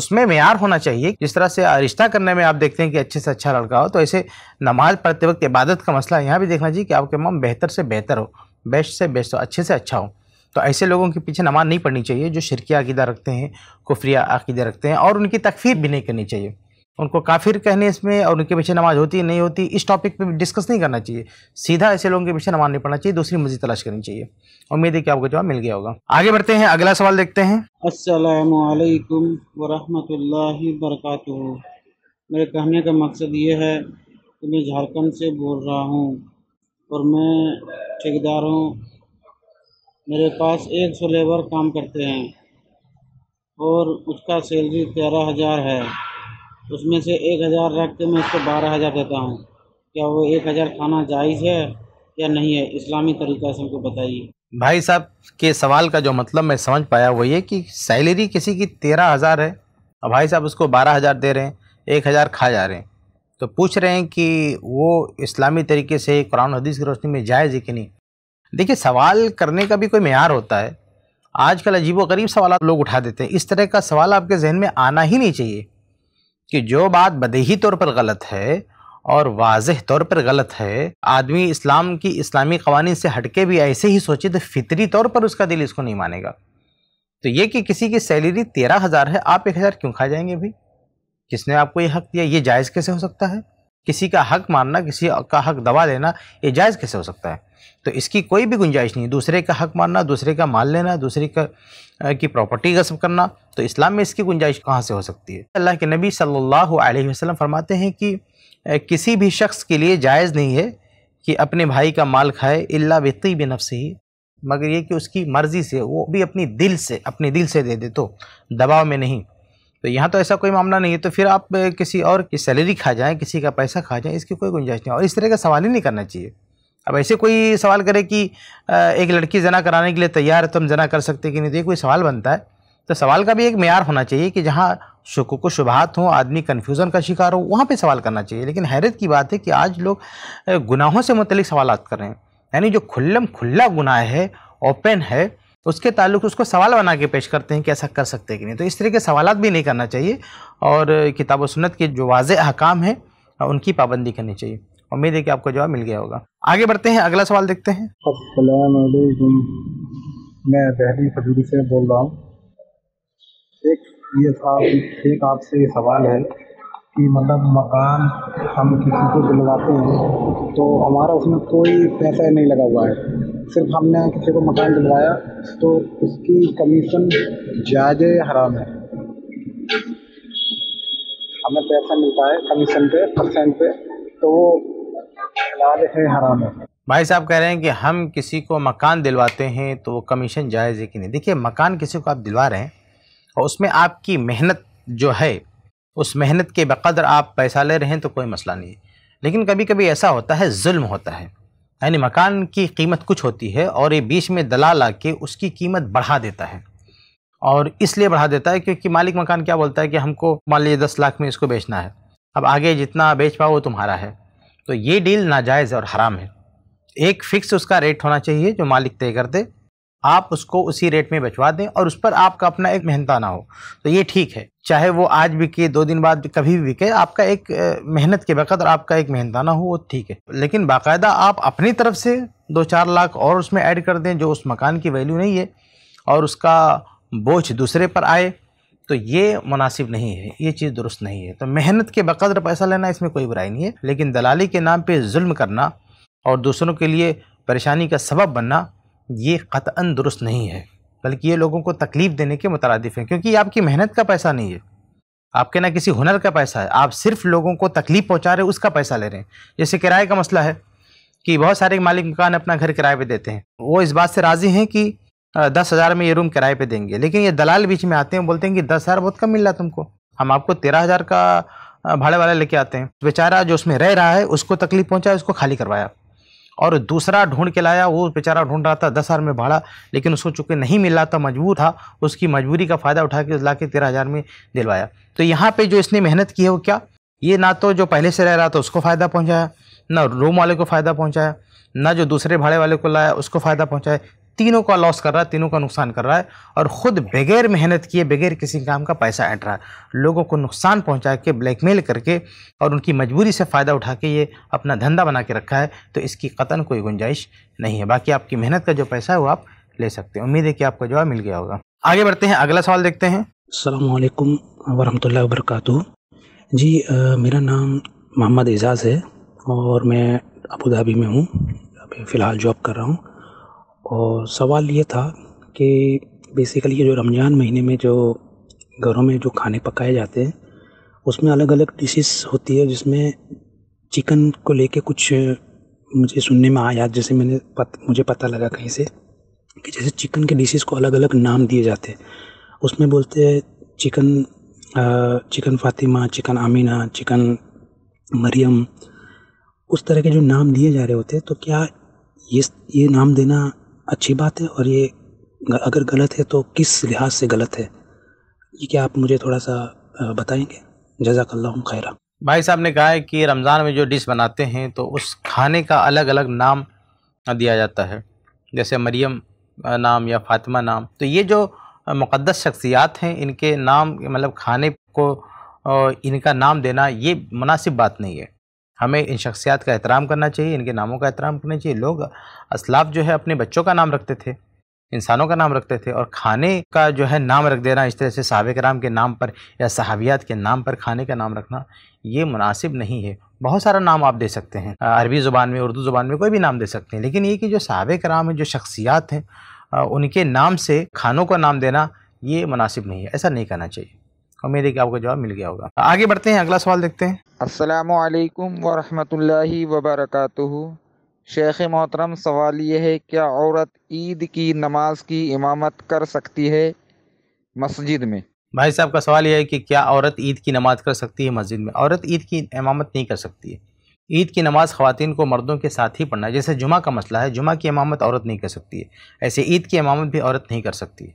उसमें मैार होना चाहिए जिस तरह से रिश्ता करने में आप देखते हैं कि अच्छे से अच्छा लड़का हो तो ऐसे नमाज पढ़ते वक्त इबादत का मसला यहाँ भी देखना चाहिए कि आपके माम बेहतर से बेहतर हो बेस्ट से बेस्ट हो अच्छे से अच्छा हो तो ऐसे लोगों के पीछे नमाज नहीं पढ़नी चाहिए जो शिरकिया अकीदा रखते हैं कुफरिया अकीदे रखते हैं और उनकी तकफीर भी नहीं करनी चाहिए उनको काफिर कहने इसमें और उनके पीछे नमाज होती नहीं होती इस टॉपिक पे डिस्कस नहीं करना चाहिए सीधा ऐसे लोगों के पीछे नमाज नहीं पढ़ना चाहिए दूसरी मस्जिद तलाश करनी चाहिए उम्मीद है कि आपको जवाब मिल गया होगा आगे बढ़ते हैं अगला सवाल देखते हैं असलकम वरहि वरक मेरे कहने का मकसद ये है कि मैं झारखंड से बोल रहा हूँ और मैं ठेकेदार हूँ मेरे पास एक सौ लेबर काम करते हैं और उसका सैलरी तेरह हज़ार है उसमें से एक हज़ार रख के मैं इसको बारह हज़ार देता हूँ क्या वो एक हज़ार खाना जायज़ है या नहीं है इस्लामी तरीक़ा से हमको बताइए भाई साहब के सवाल का जो मतलब मैं समझ पाया वो ये कि सैलरी किसी की तेरह हज़ार है और भाई साहब उसको बारह हज़ार दे रहे हैं एक हज़ार खा जा रहे हैं तो पूछ रहे हैं कि वो इस्लामी तरीके से कुरान हदीस की रोशनी में जायज़ है कि नहीं देखिए सवाल करने का भी कोई मैार होता है आजकल व गरीब सवाल लोग उठा देते हैं इस तरह का सवाल आपके जहन में आना ही नहीं चाहिए कि जो बात बदही तौर पर गलत है और वाज तौर पर गलत है आदमी इस्लाम की इस्लामी कवानी से हटके भी ऐसे ही सोचे तो फितरी तौर पर उसका दिल इसको नहीं मानेगा तो ये कि किसी की सैलरी तेरह हज़ार है आप एक हज़ार क्यों खा जाएंगे भाई किसने आपको ये हक दिया ये जायज़ कैसे हो सकता है किसी का हक मारना किसी का हक दबा देना ये जायज़ कैसे हो सकता है तो इसकी कोई भी गुंजाइश नहीं दूसरे का हक मारना दूसरे का माल लेना दूसरे का की प्रॉपर्टी गसब करना तो इस्लाम में इसकी गुंजाइश कहाँ से हो सकती है अल्लाह के नबी सल्लल्लाहु अलैहि वसल्लम फरमाते हैं कि किसी भी शख्स के लिए जायज़ नहीं है कि अपने भाई का माल खाए अल्ला वित्ती बेनफ ही मगर ये कि उसकी मर्ज़ी से वो भी अपनी दिल से अपने दिल से दे दे तो दबाव में नहीं तो यहाँ तो ऐसा कोई मामला नहीं है तो फिर आप किसी और की सैलरी खा जाएं किसी का पैसा खा जाएं इसकी कोई गुंजाइश नहीं और इस तरह का सवाल ही नहीं करना चाहिए अब ऐसे कोई सवाल करे कि एक लड़की जना कराने के लिए तैयार है तो हम जना कर सकते कि नहीं तो ये कोई सवाल बनता है तो सवाल का भी एक मैार होना चाहिए कि जहाँ को शुभात हो आदमी कन्फ्यूज़न का शिकार हो वहाँ पे सवाल करना चाहिए लेकिन हैरत की बात है कि आज लोग गुनाहों से मुतलिक सवाल कर रहे हैं यानी जो खुल्लम खुल्ला गुनाह है ओपन है तो उसके ताल्लुक उसको सवाल बना के पेश करते हैं कि ऐसा कर सकते कि नहीं तो इस तरह के सवाल भी नहीं करना चाहिए और किताब सुनत के जो वाज अहकाम हैं उनकी पाबंदी करनी चाहिए उम्मीद है कि आपको जवाब मिल गया होगा आगे बढ़ते हैं अगला सवाल देखते हैं मैं दहली खजूरी से बोल रहा हूँ एक ये साहब एक आपसे सवाल है कि मतलब मकान हम किसी को दिलवाते हैं तो हमारा उसमें कोई पैसा नहीं लगा हुआ है सिर्फ हमने किसी को मकान दिलवाया तो उसकी कमीशन जायज हराम है हमें पैसा मिलता है कमीशन पे परसेंट पे तो वो हलाल है हराम है भाई साहब कह रहे हैं कि हम किसी को मकान दिलवाते हैं तो वो कमीशन जायज़ है कि नहीं देखिए मकान किसी को आप दिलवा रहे हैं और उसमें आपकी मेहनत जो है उस मेहनत के बकदर आप पैसा ले रहे हैं तो कोई मसला नहीं है लेकिन कभी कभी ऐसा होता है जुल्म होता है यानी मकान की कीमत कुछ होती है और ये बीच में दलाल आके उसकी कीमत बढ़ा देता है और इसलिए बढ़ा देता है क्योंकि मालिक मकान क्या बोलता है कि हमको मान लीजिए दस लाख में इसको बेचना है अब आगे जितना बेच पाओ वो तुम्हारा है तो ये डील नाजायज़ और हराम है एक फ़िक्स उसका रेट होना चाहिए जो मालिक तय कर दे आप उसको उसी रेट में बचवा दें और उस पर आपका अपना एक मेहनता ना हो तो ये ठीक है चाहे वो आज बिके दो दिन बाद कभी भी बिके आपका एक मेहनत के वक़्त और आपका एक मेहनता ना हो वो ठीक है लेकिन बाकायदा आप अपनी तरफ से दो चार लाख और उसमें ऐड कर दें जो उस मकान की वैल्यू नहीं है और उसका बोझ दूसरे पर आए तो ये मुनासिब नहीं है ये चीज़ दुरुस्त नहीं है तो मेहनत के बकदर पैसा लेना इसमें कोई बुराई नहीं है लेकिन दलाली के नाम पर जुल्म करना और दूसरों के लिए परेशानी का सबब बनना ये क़ता दुरुस्त नहीं है बल्कि ये लोगों को तकलीफ़ देने के मुतरद हैं क्योंकि ये आपकी मेहनत का पैसा नहीं है आपके ना किसी हुनर का पैसा है आप सिर्फ लोगों को तकलीफ़ पहुंचा रहे उसका पैसा ले रहे हैं जैसे किराए का मसला है कि बहुत सारे मालिक मकान अपना घर किराए पे देते हैं वो इस बात से राज़ी हैं कि दस हज़ार में ये रूम किराए पे देंगे लेकिन ये दलाल बीच में आते हैं बोलते हैं कि दस हज़ार बहुत कम मिल रहा तुमको हम आपको तेरह हज़ार का भाड़े वाला लेके आते हैं बेचारा जो उसमें रह रहा है उसको तकलीफ पहुँचा उसको खाली करवाया और दूसरा ढूंढ के लाया वो बेचारा ढूंढ रहा था दस हज़ार में भाड़ा लेकिन उसको चूँकि नहीं मिल रहा था मजबूर था उसकी मजबूरी का फ़ायदा उठा के ला के तेरह हज़ार में दिलवाया तो यहाँ पर जो इसने मेहनत की है वो क्या ये ना तो जो पहले से रह रहा था उसको फ़ायदा पहुँचाया ना रूम वाले को फ़ायदा पहुँचाया ना जो दूसरे भाड़े वाले को लाया उसको फ़ायदा पहुँचाया तीनों का लॉस कर रहा है तीनों का नुकसान कर रहा है और ख़ुद बगैर मेहनत किए बगैर किसी काम का पैसा ऐंट रहा है लोगों को नुकसान पहुंचा के ब्लैकमेल करके और उनकी मजबूरी से फ़ायदा उठा के ये अपना धंधा बना के रखा है तो इसकी कतन कोई गुंजाइश नहीं है बाकी आपकी मेहनत का जो पैसा है वो आप ले सकते हैं उम्मीद है कि आपका जवाब मिल गया होगा आगे बढ़ते हैं अगला सवाल देखते हैं अलमैकम वरहमल वर्क जी मेरा नाम मोहम्मद एजाज़ है और मैं अबू धाबी में हूँ अभी फ़िलहाल जॉब कर रहा हूँ और सवाल ये था कि बेसिकली ये जो रमज़ान महीने में जो घरों में जो खाने पकाए जाते हैं उसमें अलग अलग डिशेस होती है जिसमें चिकन को लेके कुछ मुझे सुनने में आया जैसे मैंने पत, मुझे पता लगा कहीं से कि जैसे चिकन के डिशेस को अलग अलग नाम दिए जाते हैं उसमें बोलते हैं chicken chicken Fatima chicken Amina chicken Maryam उस तरह के जो नाम दिए जा रहे होते हैं तो क्या ये ये नाम देना अच्छी बात है और ये अगर गलत है तो किस लिहाज से गलत है ये क्या आप मुझे थोड़ा सा बताएंगे जजाकल्ला खैरा भाई साहब ने कहा है कि रमज़ान में जो डिश बनाते हैं तो उस खाने का अलग अलग नाम दिया जाता है जैसे मरियम नाम या फातिमा नाम तो ये जो मुक़दस शख्सियात हैं इनके नाम मतलब खाने को इनका नाम देना ये मुनासिब बात नहीं है हमें इन शख्सियात का एहतराम करना चाहिए इनके नामों का एहतराम करना चाहिए लोग असलाफ जो है अपने बच्चों का नाम रखते थे इंसानों का नाम रखते थे और खाने का जो है नाम रख देना इस तरह से सहाब कराम के नाम पर या सहाबियात के नाम पर खाने का नाम रखना ये मुनासिब नहीं है बहुत सारा नाम आप दे सकते हैं अरबी ज़ुबान में उर्दू ज़ुबान में कोई भी नाम दे सकते हैं लेकिन ये कि जो सहाब कराम हैं जो शख्सियात हैं उनके नाम से खानों का नाम देना ये मुनासिब नहीं है ऐसा नहीं करना चाहिए उम्मीद है कि आपको जवाब मिल गया होगा आगे बढ़ते हैं अगला सवाल देखते हैं असलकम वरहमल वबरक शेख मोहतरम सवाल ये है क्या औरत ईद की नमाज की इमामत कर सकती है मस्जिद में भाई साहब का सवाल यह है कि क्या औरत ईद की नमाज कर सकती है मस्जिद में औरत ईद की इमामत नहीं कर सकती है ईद की नमाज खातन को मर्दों के साथ ही पढ़ना है जैसे जुमा का मसला है जुमा की इमामत औरत नहीं कर सकती है ऐसे ईद की इमामत भी औरत नहीं कर सकती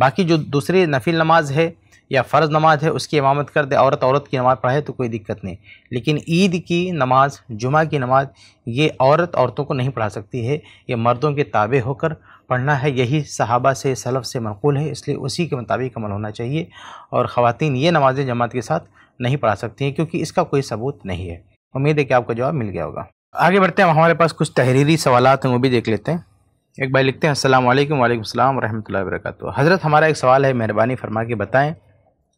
बाकी जो दूसरी नफिल नमाज है या फ़र्ज़ नमाज है उसकी इमामत कर दे औरत औरत की नमाज़ पढ़े तो कोई दिक्कत नहीं लेकिन ईद की नमाज़ जुमा की नमाज़ ये औरत औरतों को नहीं पढ़ा सकती है ये मर्दों के ताबे होकर पढ़ना है यही सहाबा से सलफ़ से मनक़ूल है इसलिए उसी के मुताबिक अमल होना चाहिए और ख़वान ये नमाज़ें जमात के साथ नहीं पढ़ा सकती हैं क्योंकि इसका कोई सबूत नहीं है उम्मीद है कि आपको जवाब मिल गया होगा आगे बढ़ते हैं हमारे पास कुछ तहरीरी सवाल हैं वो भी देख लेते हैं एक भाई लिखते हैं असल वालेकुम वालेकुम अस्सलाम हज़रत हमारा एक सवाल है मेहरबानी फरमा के बताएं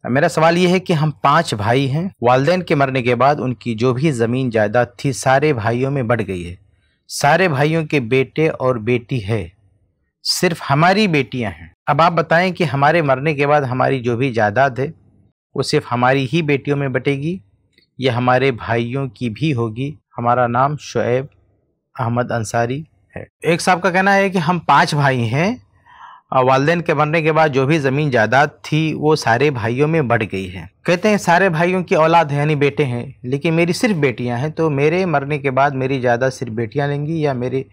मेरा सवाल ये है कि हम पांच भाई हैं वालदेन के मरने के बाद उनकी जो भी ज़मीन जायदाद थी सारे भाइयों में बढ़ गई है सारे भाइयों के बेटे और बेटी है सिर्फ हमारी बेटियां हैं अब आप बताएं कि हमारे मरने के बाद हमारी जो भी जायदाद है वो सिर्फ हमारी ही बेटियों में बटेगी या हमारे भाइयों की भी होगी हमारा नाम शुएब अहमद अंसारी है एक साहब का कहना है कि हम पांच भाई हैं वालदेन के बनने के बाद जो भी ज़मीन जायदाद थी वो सारे भाइयों में बढ़ गई है कहते हैं सारे भाइयों की औलाद है यानी बेटे हैं लेकिन मेरी सिर्फ बेटियां हैं तो मेरे मरने के बाद मेरी जायदाद सिर्फ बेटियां लेंगी या मेरे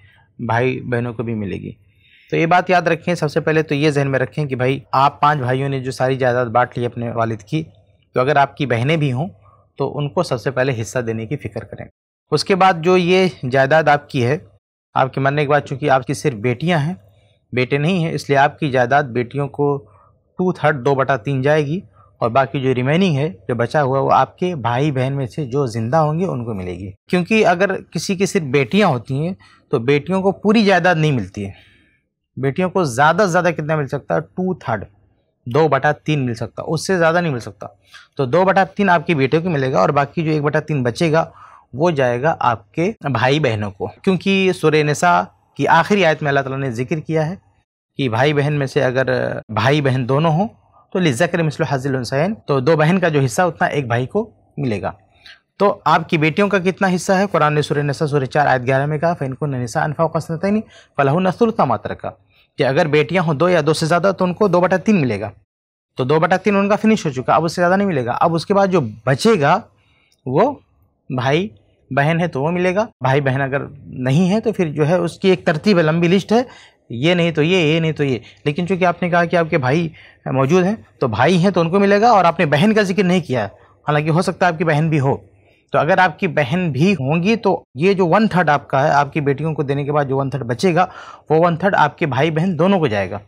भाई बहनों को भी मिलेगी तो ये बात याद रखें सबसे पहले तो ये जहन में रखें कि भाई आप पाँच भाइयों ने जो सारी जायदाद बांट ली अपने वालद की तो अगर आपकी बहनें भी हों तो उनको सबसे पहले हिस्सा देने की फ़िक्र करें उसके बाद जो ये जायदाद आपकी है आपके मरने के बाद चूँकि आपकी सिर्फ बेटियाँ हैं बेटे नहीं हैं इसलिए आपकी जायदाद बेटियों को टू थर्ड दो बटा तीन जाएगी और बाकी जो रिमेनिंग है जो बचा हुआ वो आपके भाई बहन में से जो ज़िंदा होंगे उनको मिलेगी क्योंकि अगर किसी की सिर्फ बेटियाँ होती हैं तो बेटियों को पूरी जायदाद नहीं मिलती है बेटियों को ज़्यादा से ज़्यादा कितना मिल सकता है टू थर्ड दो बटा तीन मिल सकता उससे ज़्यादा नहीं मिल सकता तो दो बटा तीन आपके बेटे को मिलेगा और बाकी जो एक बटा तीन बचेगा वो जाएगा आपके भाई बहनों को क्योंकि सुरेनसा कि आखिरी आयत में अल्लाह ताला ने जिक्र किया है कि भाई बहन में से अगर भाई बहन दोनों हों तो लिजक्र मिसल हाजिल हुसैन तो दो बहन का जो हिस्सा उतना एक भाई को मिलेगा तो आपकी बेटियों का कितना हिस्सा है कुरान ने सुर नसा सुर चार आयत ग्यारह में कहा इनको नसा अनफा कसनतनी फलाह नसुलता मात्र का कि अगर बेटियां हों दो या दो से ज़्यादा तो उनको दो बटा तीन मिलेगा तो दो बटा तीन उनका फिनिश हो चुका अब उससे ज़्यादा नहीं मिलेगा अब उसके बाद जो बचेगा वो भाई बहन है तो वो मिलेगा भाई बहन अगर नहीं है तो फिर जो है उसकी एक तरतीब लंबी लिस्ट है ये नहीं तो ये ये नहीं तो ये लेकिन चूंकि आपने कहा कि आपके भाई मौजूद हैं तो भाई हैं तो उनको मिलेगा और आपने बहन का जिक्र नहीं किया हालांकि हो सकता है आपकी बहन भी हो तो अगर आपकी बहन भी होंगी तो ये जो वन थर्ड आपका है आपकी बेटियों को देने के बाद जो वन थर्ड बचेगा वो वन थर्ड आपके भाई बहन दोनों को जाएगा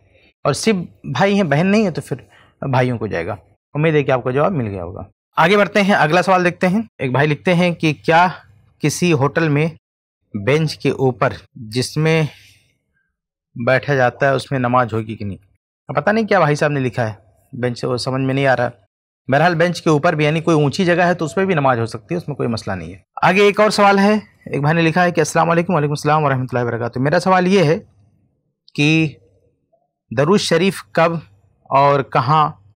और सिर्फ भाई हैं बहन नहीं है तो फिर भाइयों को जाएगा उम्मीद है कि आपको जवाब मिल गया होगा आगे बढ़ते हैं अगला सवाल देखते हैं एक भाई लिखते हैं कि क्या किसी होटल में बेंच के ऊपर जिसमें बैठा जाता है उसमें नमाज होगी कि नहीं पता नहीं क्या भाई साहब ने लिखा है बेंच वो समझ में नहीं आ रहा बहरहाल बेंच के ऊपर भी यानी कोई ऊंची जगह है तो उसमें भी नमाज हो सकती है उसमें कोई मसला नहीं है आगे एक और सवाल है एक भाई ने लिखा है कि असल वालेकाम वरह वरक तो मेरा सवाल ये है कि दरुज शरीफ कब और कहाँ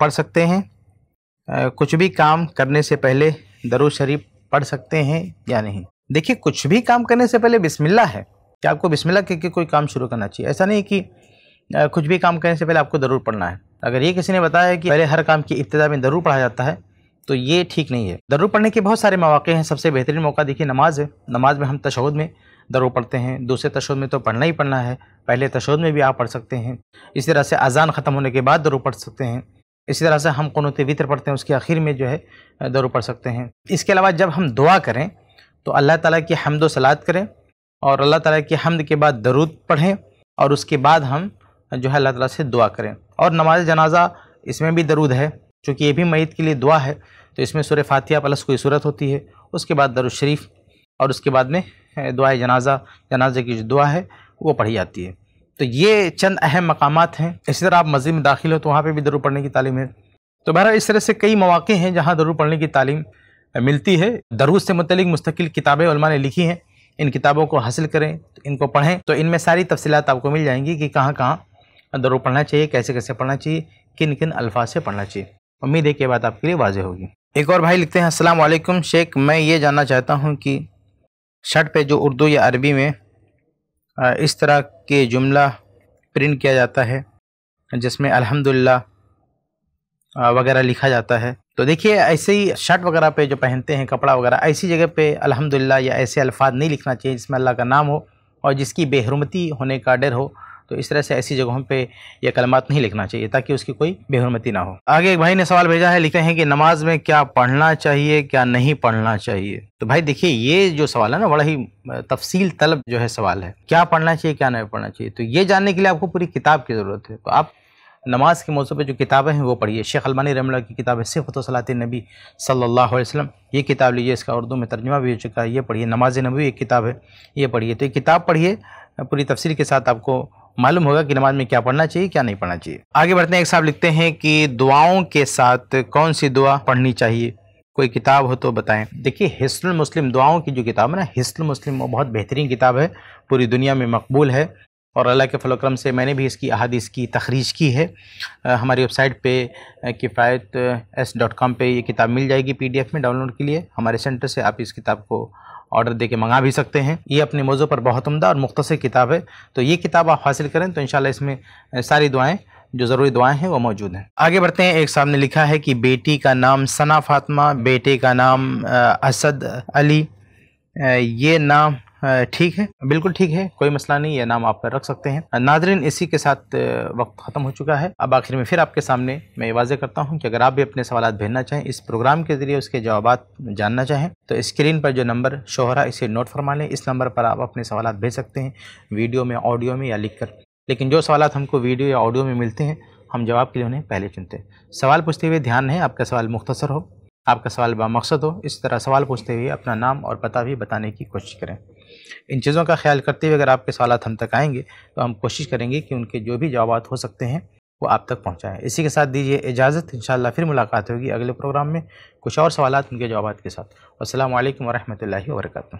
पढ़ सकते हैं कुछ भी काम करने से पहले दरुज शरीफ पढ़ सकते हैं या नहीं देखिए कुछ भी काम करने से पहले बिस्मिल्ला है कि आपको बिस्मिल्ला करके कोई काम शुरू करना चाहिए ऐसा नहीं कि कुछ भी काम करने से पहले आपको ज़रूर पढ़ना है अगर ये किसी ने बताया कि पहले हर काम की इब्तदा में ज़रूर पढ़ा जाता है तो ये ठीक नहीं है ज़रूर पढ़ने के बहुत सारे मौाक़े हैं सबसे बेहतरीन मौका देखिए नमाज है नमाज में हम तशद में ज़रूर पढ़ते हैं दूसरे तशद में तो पढ़ना ही पढ़ना है पहले तशद में भी आप पढ़ सकते हैं इसी तरह से अजान ख़त्म होने के बाद ज़रूर पढ़ सकते हैं इसी तरह से हम कनूत वितर पढ़ते हैं उसके आखिर में जो है दौर पढ़ सकते हैं इसके अलावा जब हम दुआ करें तो अल्लाह ताला की हमद सलाद करें और अल्लाह ताला की हमद के बाद दरूद पढ़ें और उसके बाद हम जो है अल्लाह ताला से दुआ करें और नमाज जनाजा इसमें भी दरूद है चूँकि ये भी मईद के लिए दुआ है तो इसमें सुर फातिया प्लस कोई सूरत होती है उसके बाद दरुशरीफ़ और उसके बाद में दुआ जनाजा जनाजे की जो दुआ है वो पढ़ी जाती है तो ये चंद अहम मकाम हैं इसी तरह आप मस्जिद में दाखिल हो तो वहाँ पर भी दरू पढ़ने की तालीम है तो बहरा इस तरह से कई मौाक़े हैं जहाँ दरू पढ़ने की तालीम मिलती है दरूस से मुतलिक मुस्तकिल किताबें ने लिखी हैं इन किताबों को हासिल करें इनको पढ़ें तो इनमें सारी तफसीत आपको मिल जाएंगी कि कहाँ कहाँ दरू पढ़ना चाहिए कैसे कैसे पढ़ना चाहिए किन किन अल्फाज से पढ़ना चाहिए उम्मीद है कि बात आपके लिए वाजह होगी एक और भाई लिखते हैं असलम शेख मैं ये जानना चाहता हूँ कि शर्ट पर जो उर्दू या अरबी में इस तरह के जुमला प्रिंट किया जाता है जिसमें अल्हम्दुलिल्लाह वगैरह लिखा जाता है तो देखिए ऐसे ही शर्ट वगैरह पे जो पहनते हैं कपड़ा वगैरह ऐसी जगह पे अल्हम्दुलिल्लाह या ऐसे अल्फाज नहीं लिखना चाहिए जिसमें अल्लाह का नाम हो और जिसकी बेहरमती होने का डर हो तो इस तरह से ऐसी जगहों पे यह कलमात नहीं लिखना चाहिए ताकि उसकी कोई बेहरमती ना हो आगे एक भाई ने सवाल भेजा है लिखे हैं कि नमाज में क्या पढ़ना चाहिए क्या नहीं पढ़ना चाहिए तो भाई देखिए ये जो सवाल है ना बड़ा ही तफसील तलब जो है सवाल है क्या पढ़ना चाहिए क्या नहीं पढ़ना चाहिए तो ये जानने के लिए आपको पूरी किताब की ज़रूरत है तो आप नमाज के मौजूद पर जो किताबें हैं वो पढ़िए शेख अलमानी रमला की किताब है सिफत सलात नबी सल्लल्लाहु अलैहि वसल्लम ये किताब लीजिए इसका उर्दू में तर्जुमा भी हो चुका है ये पढ़िए नमाज नबी एक किताब है ये पढ़िए तो ये किताब पढ़िए पूरी तफसील के साथ आपको मालूम होगा कि नमाज में क्या पढ़ना चाहिए क्या नहीं पढ़ना चाहिए आगे बढ़ते हैं एक साहब लिखते हैं कि दुआओं के साथ कौन सी दुआ पढ़नी चाहिए कोई किताब हो तो बताएं देखिए हिस्ल मुस्लिम दुआओं की जो किताब है ना हिस्ल मुस्लिम वो बहुत बेहतरीन किताब है पूरी दुनिया में मकबूल है और अल्लाह के फलोक्रम से मैंने भी इसकी अहादीस की तखरीज की है आ, हमारी वेबसाइट पे किफ़ायत एस डॉट कॉम पर ये किताब मिल जाएगी पीडीएफ में डाउनलोड के लिए हमारे सेंटर से आप इस किताब को ऑर्डर दे के मंगा भी सकते हैं ये अपने मौजों पर बहुत उमदा और मुख्तर किताब है तो ये किताब आप हासिल करें तो इन इसमें सारी दुआएँ जो ज़रूरी दुआएं हैं वो मौजूद हैं आगे बढ़ते हैं एक साहब ने लिखा है कि बेटी का नाम सना फातमा बेटे का नाम असद अली ये नाम ठीक है बिल्कुल ठीक है कोई मसला नहीं यह नाम आप रख सकते हैं नाजरीन इसी के साथ वक्त ख़त्म हो चुका है अब आखिर में फिर आपके सामने मैं ये करता हूँ कि अगर आप भी अपने सवाल भेजना चाहें इस प्रोग्राम के ज़रिए उसके जवाब जानना चाहें तो स्क्रीन पर जो नंबर शोहरा इसे नोट फरमा लें इस नंबर पर आप अपने सवाल भेज सकते हैं वीडियो में ऑडियो में या लिख कर लेकिन जो सवाल हमको वीडियो या ऑडियो में मिलते हैं हम जवाब के लिए उन्हें पहले चुनते हैं सवाल पूछते हुए ध्यान है आपका सवाल मुख्तसर हो आपका सवाल बामकसद हो इस तरह सवाल पूछते हुए अपना नाम और पता भी बताने की कोशिश करें इन चीज़ों का ख्याल करते हुए अगर आपके सवाल हम तक आएंगे तो हम कोशिश करेंगे कि उनके जो भी जवाब हो सकते हैं वो आप तक पहुँचाएँ इसी के साथ दीजिए इजाज़त इन फिर मुलाकात होगी अगले प्रोग्राम में कुछ और सवाल उनके जवाब के साथ असल वरहमल वर्का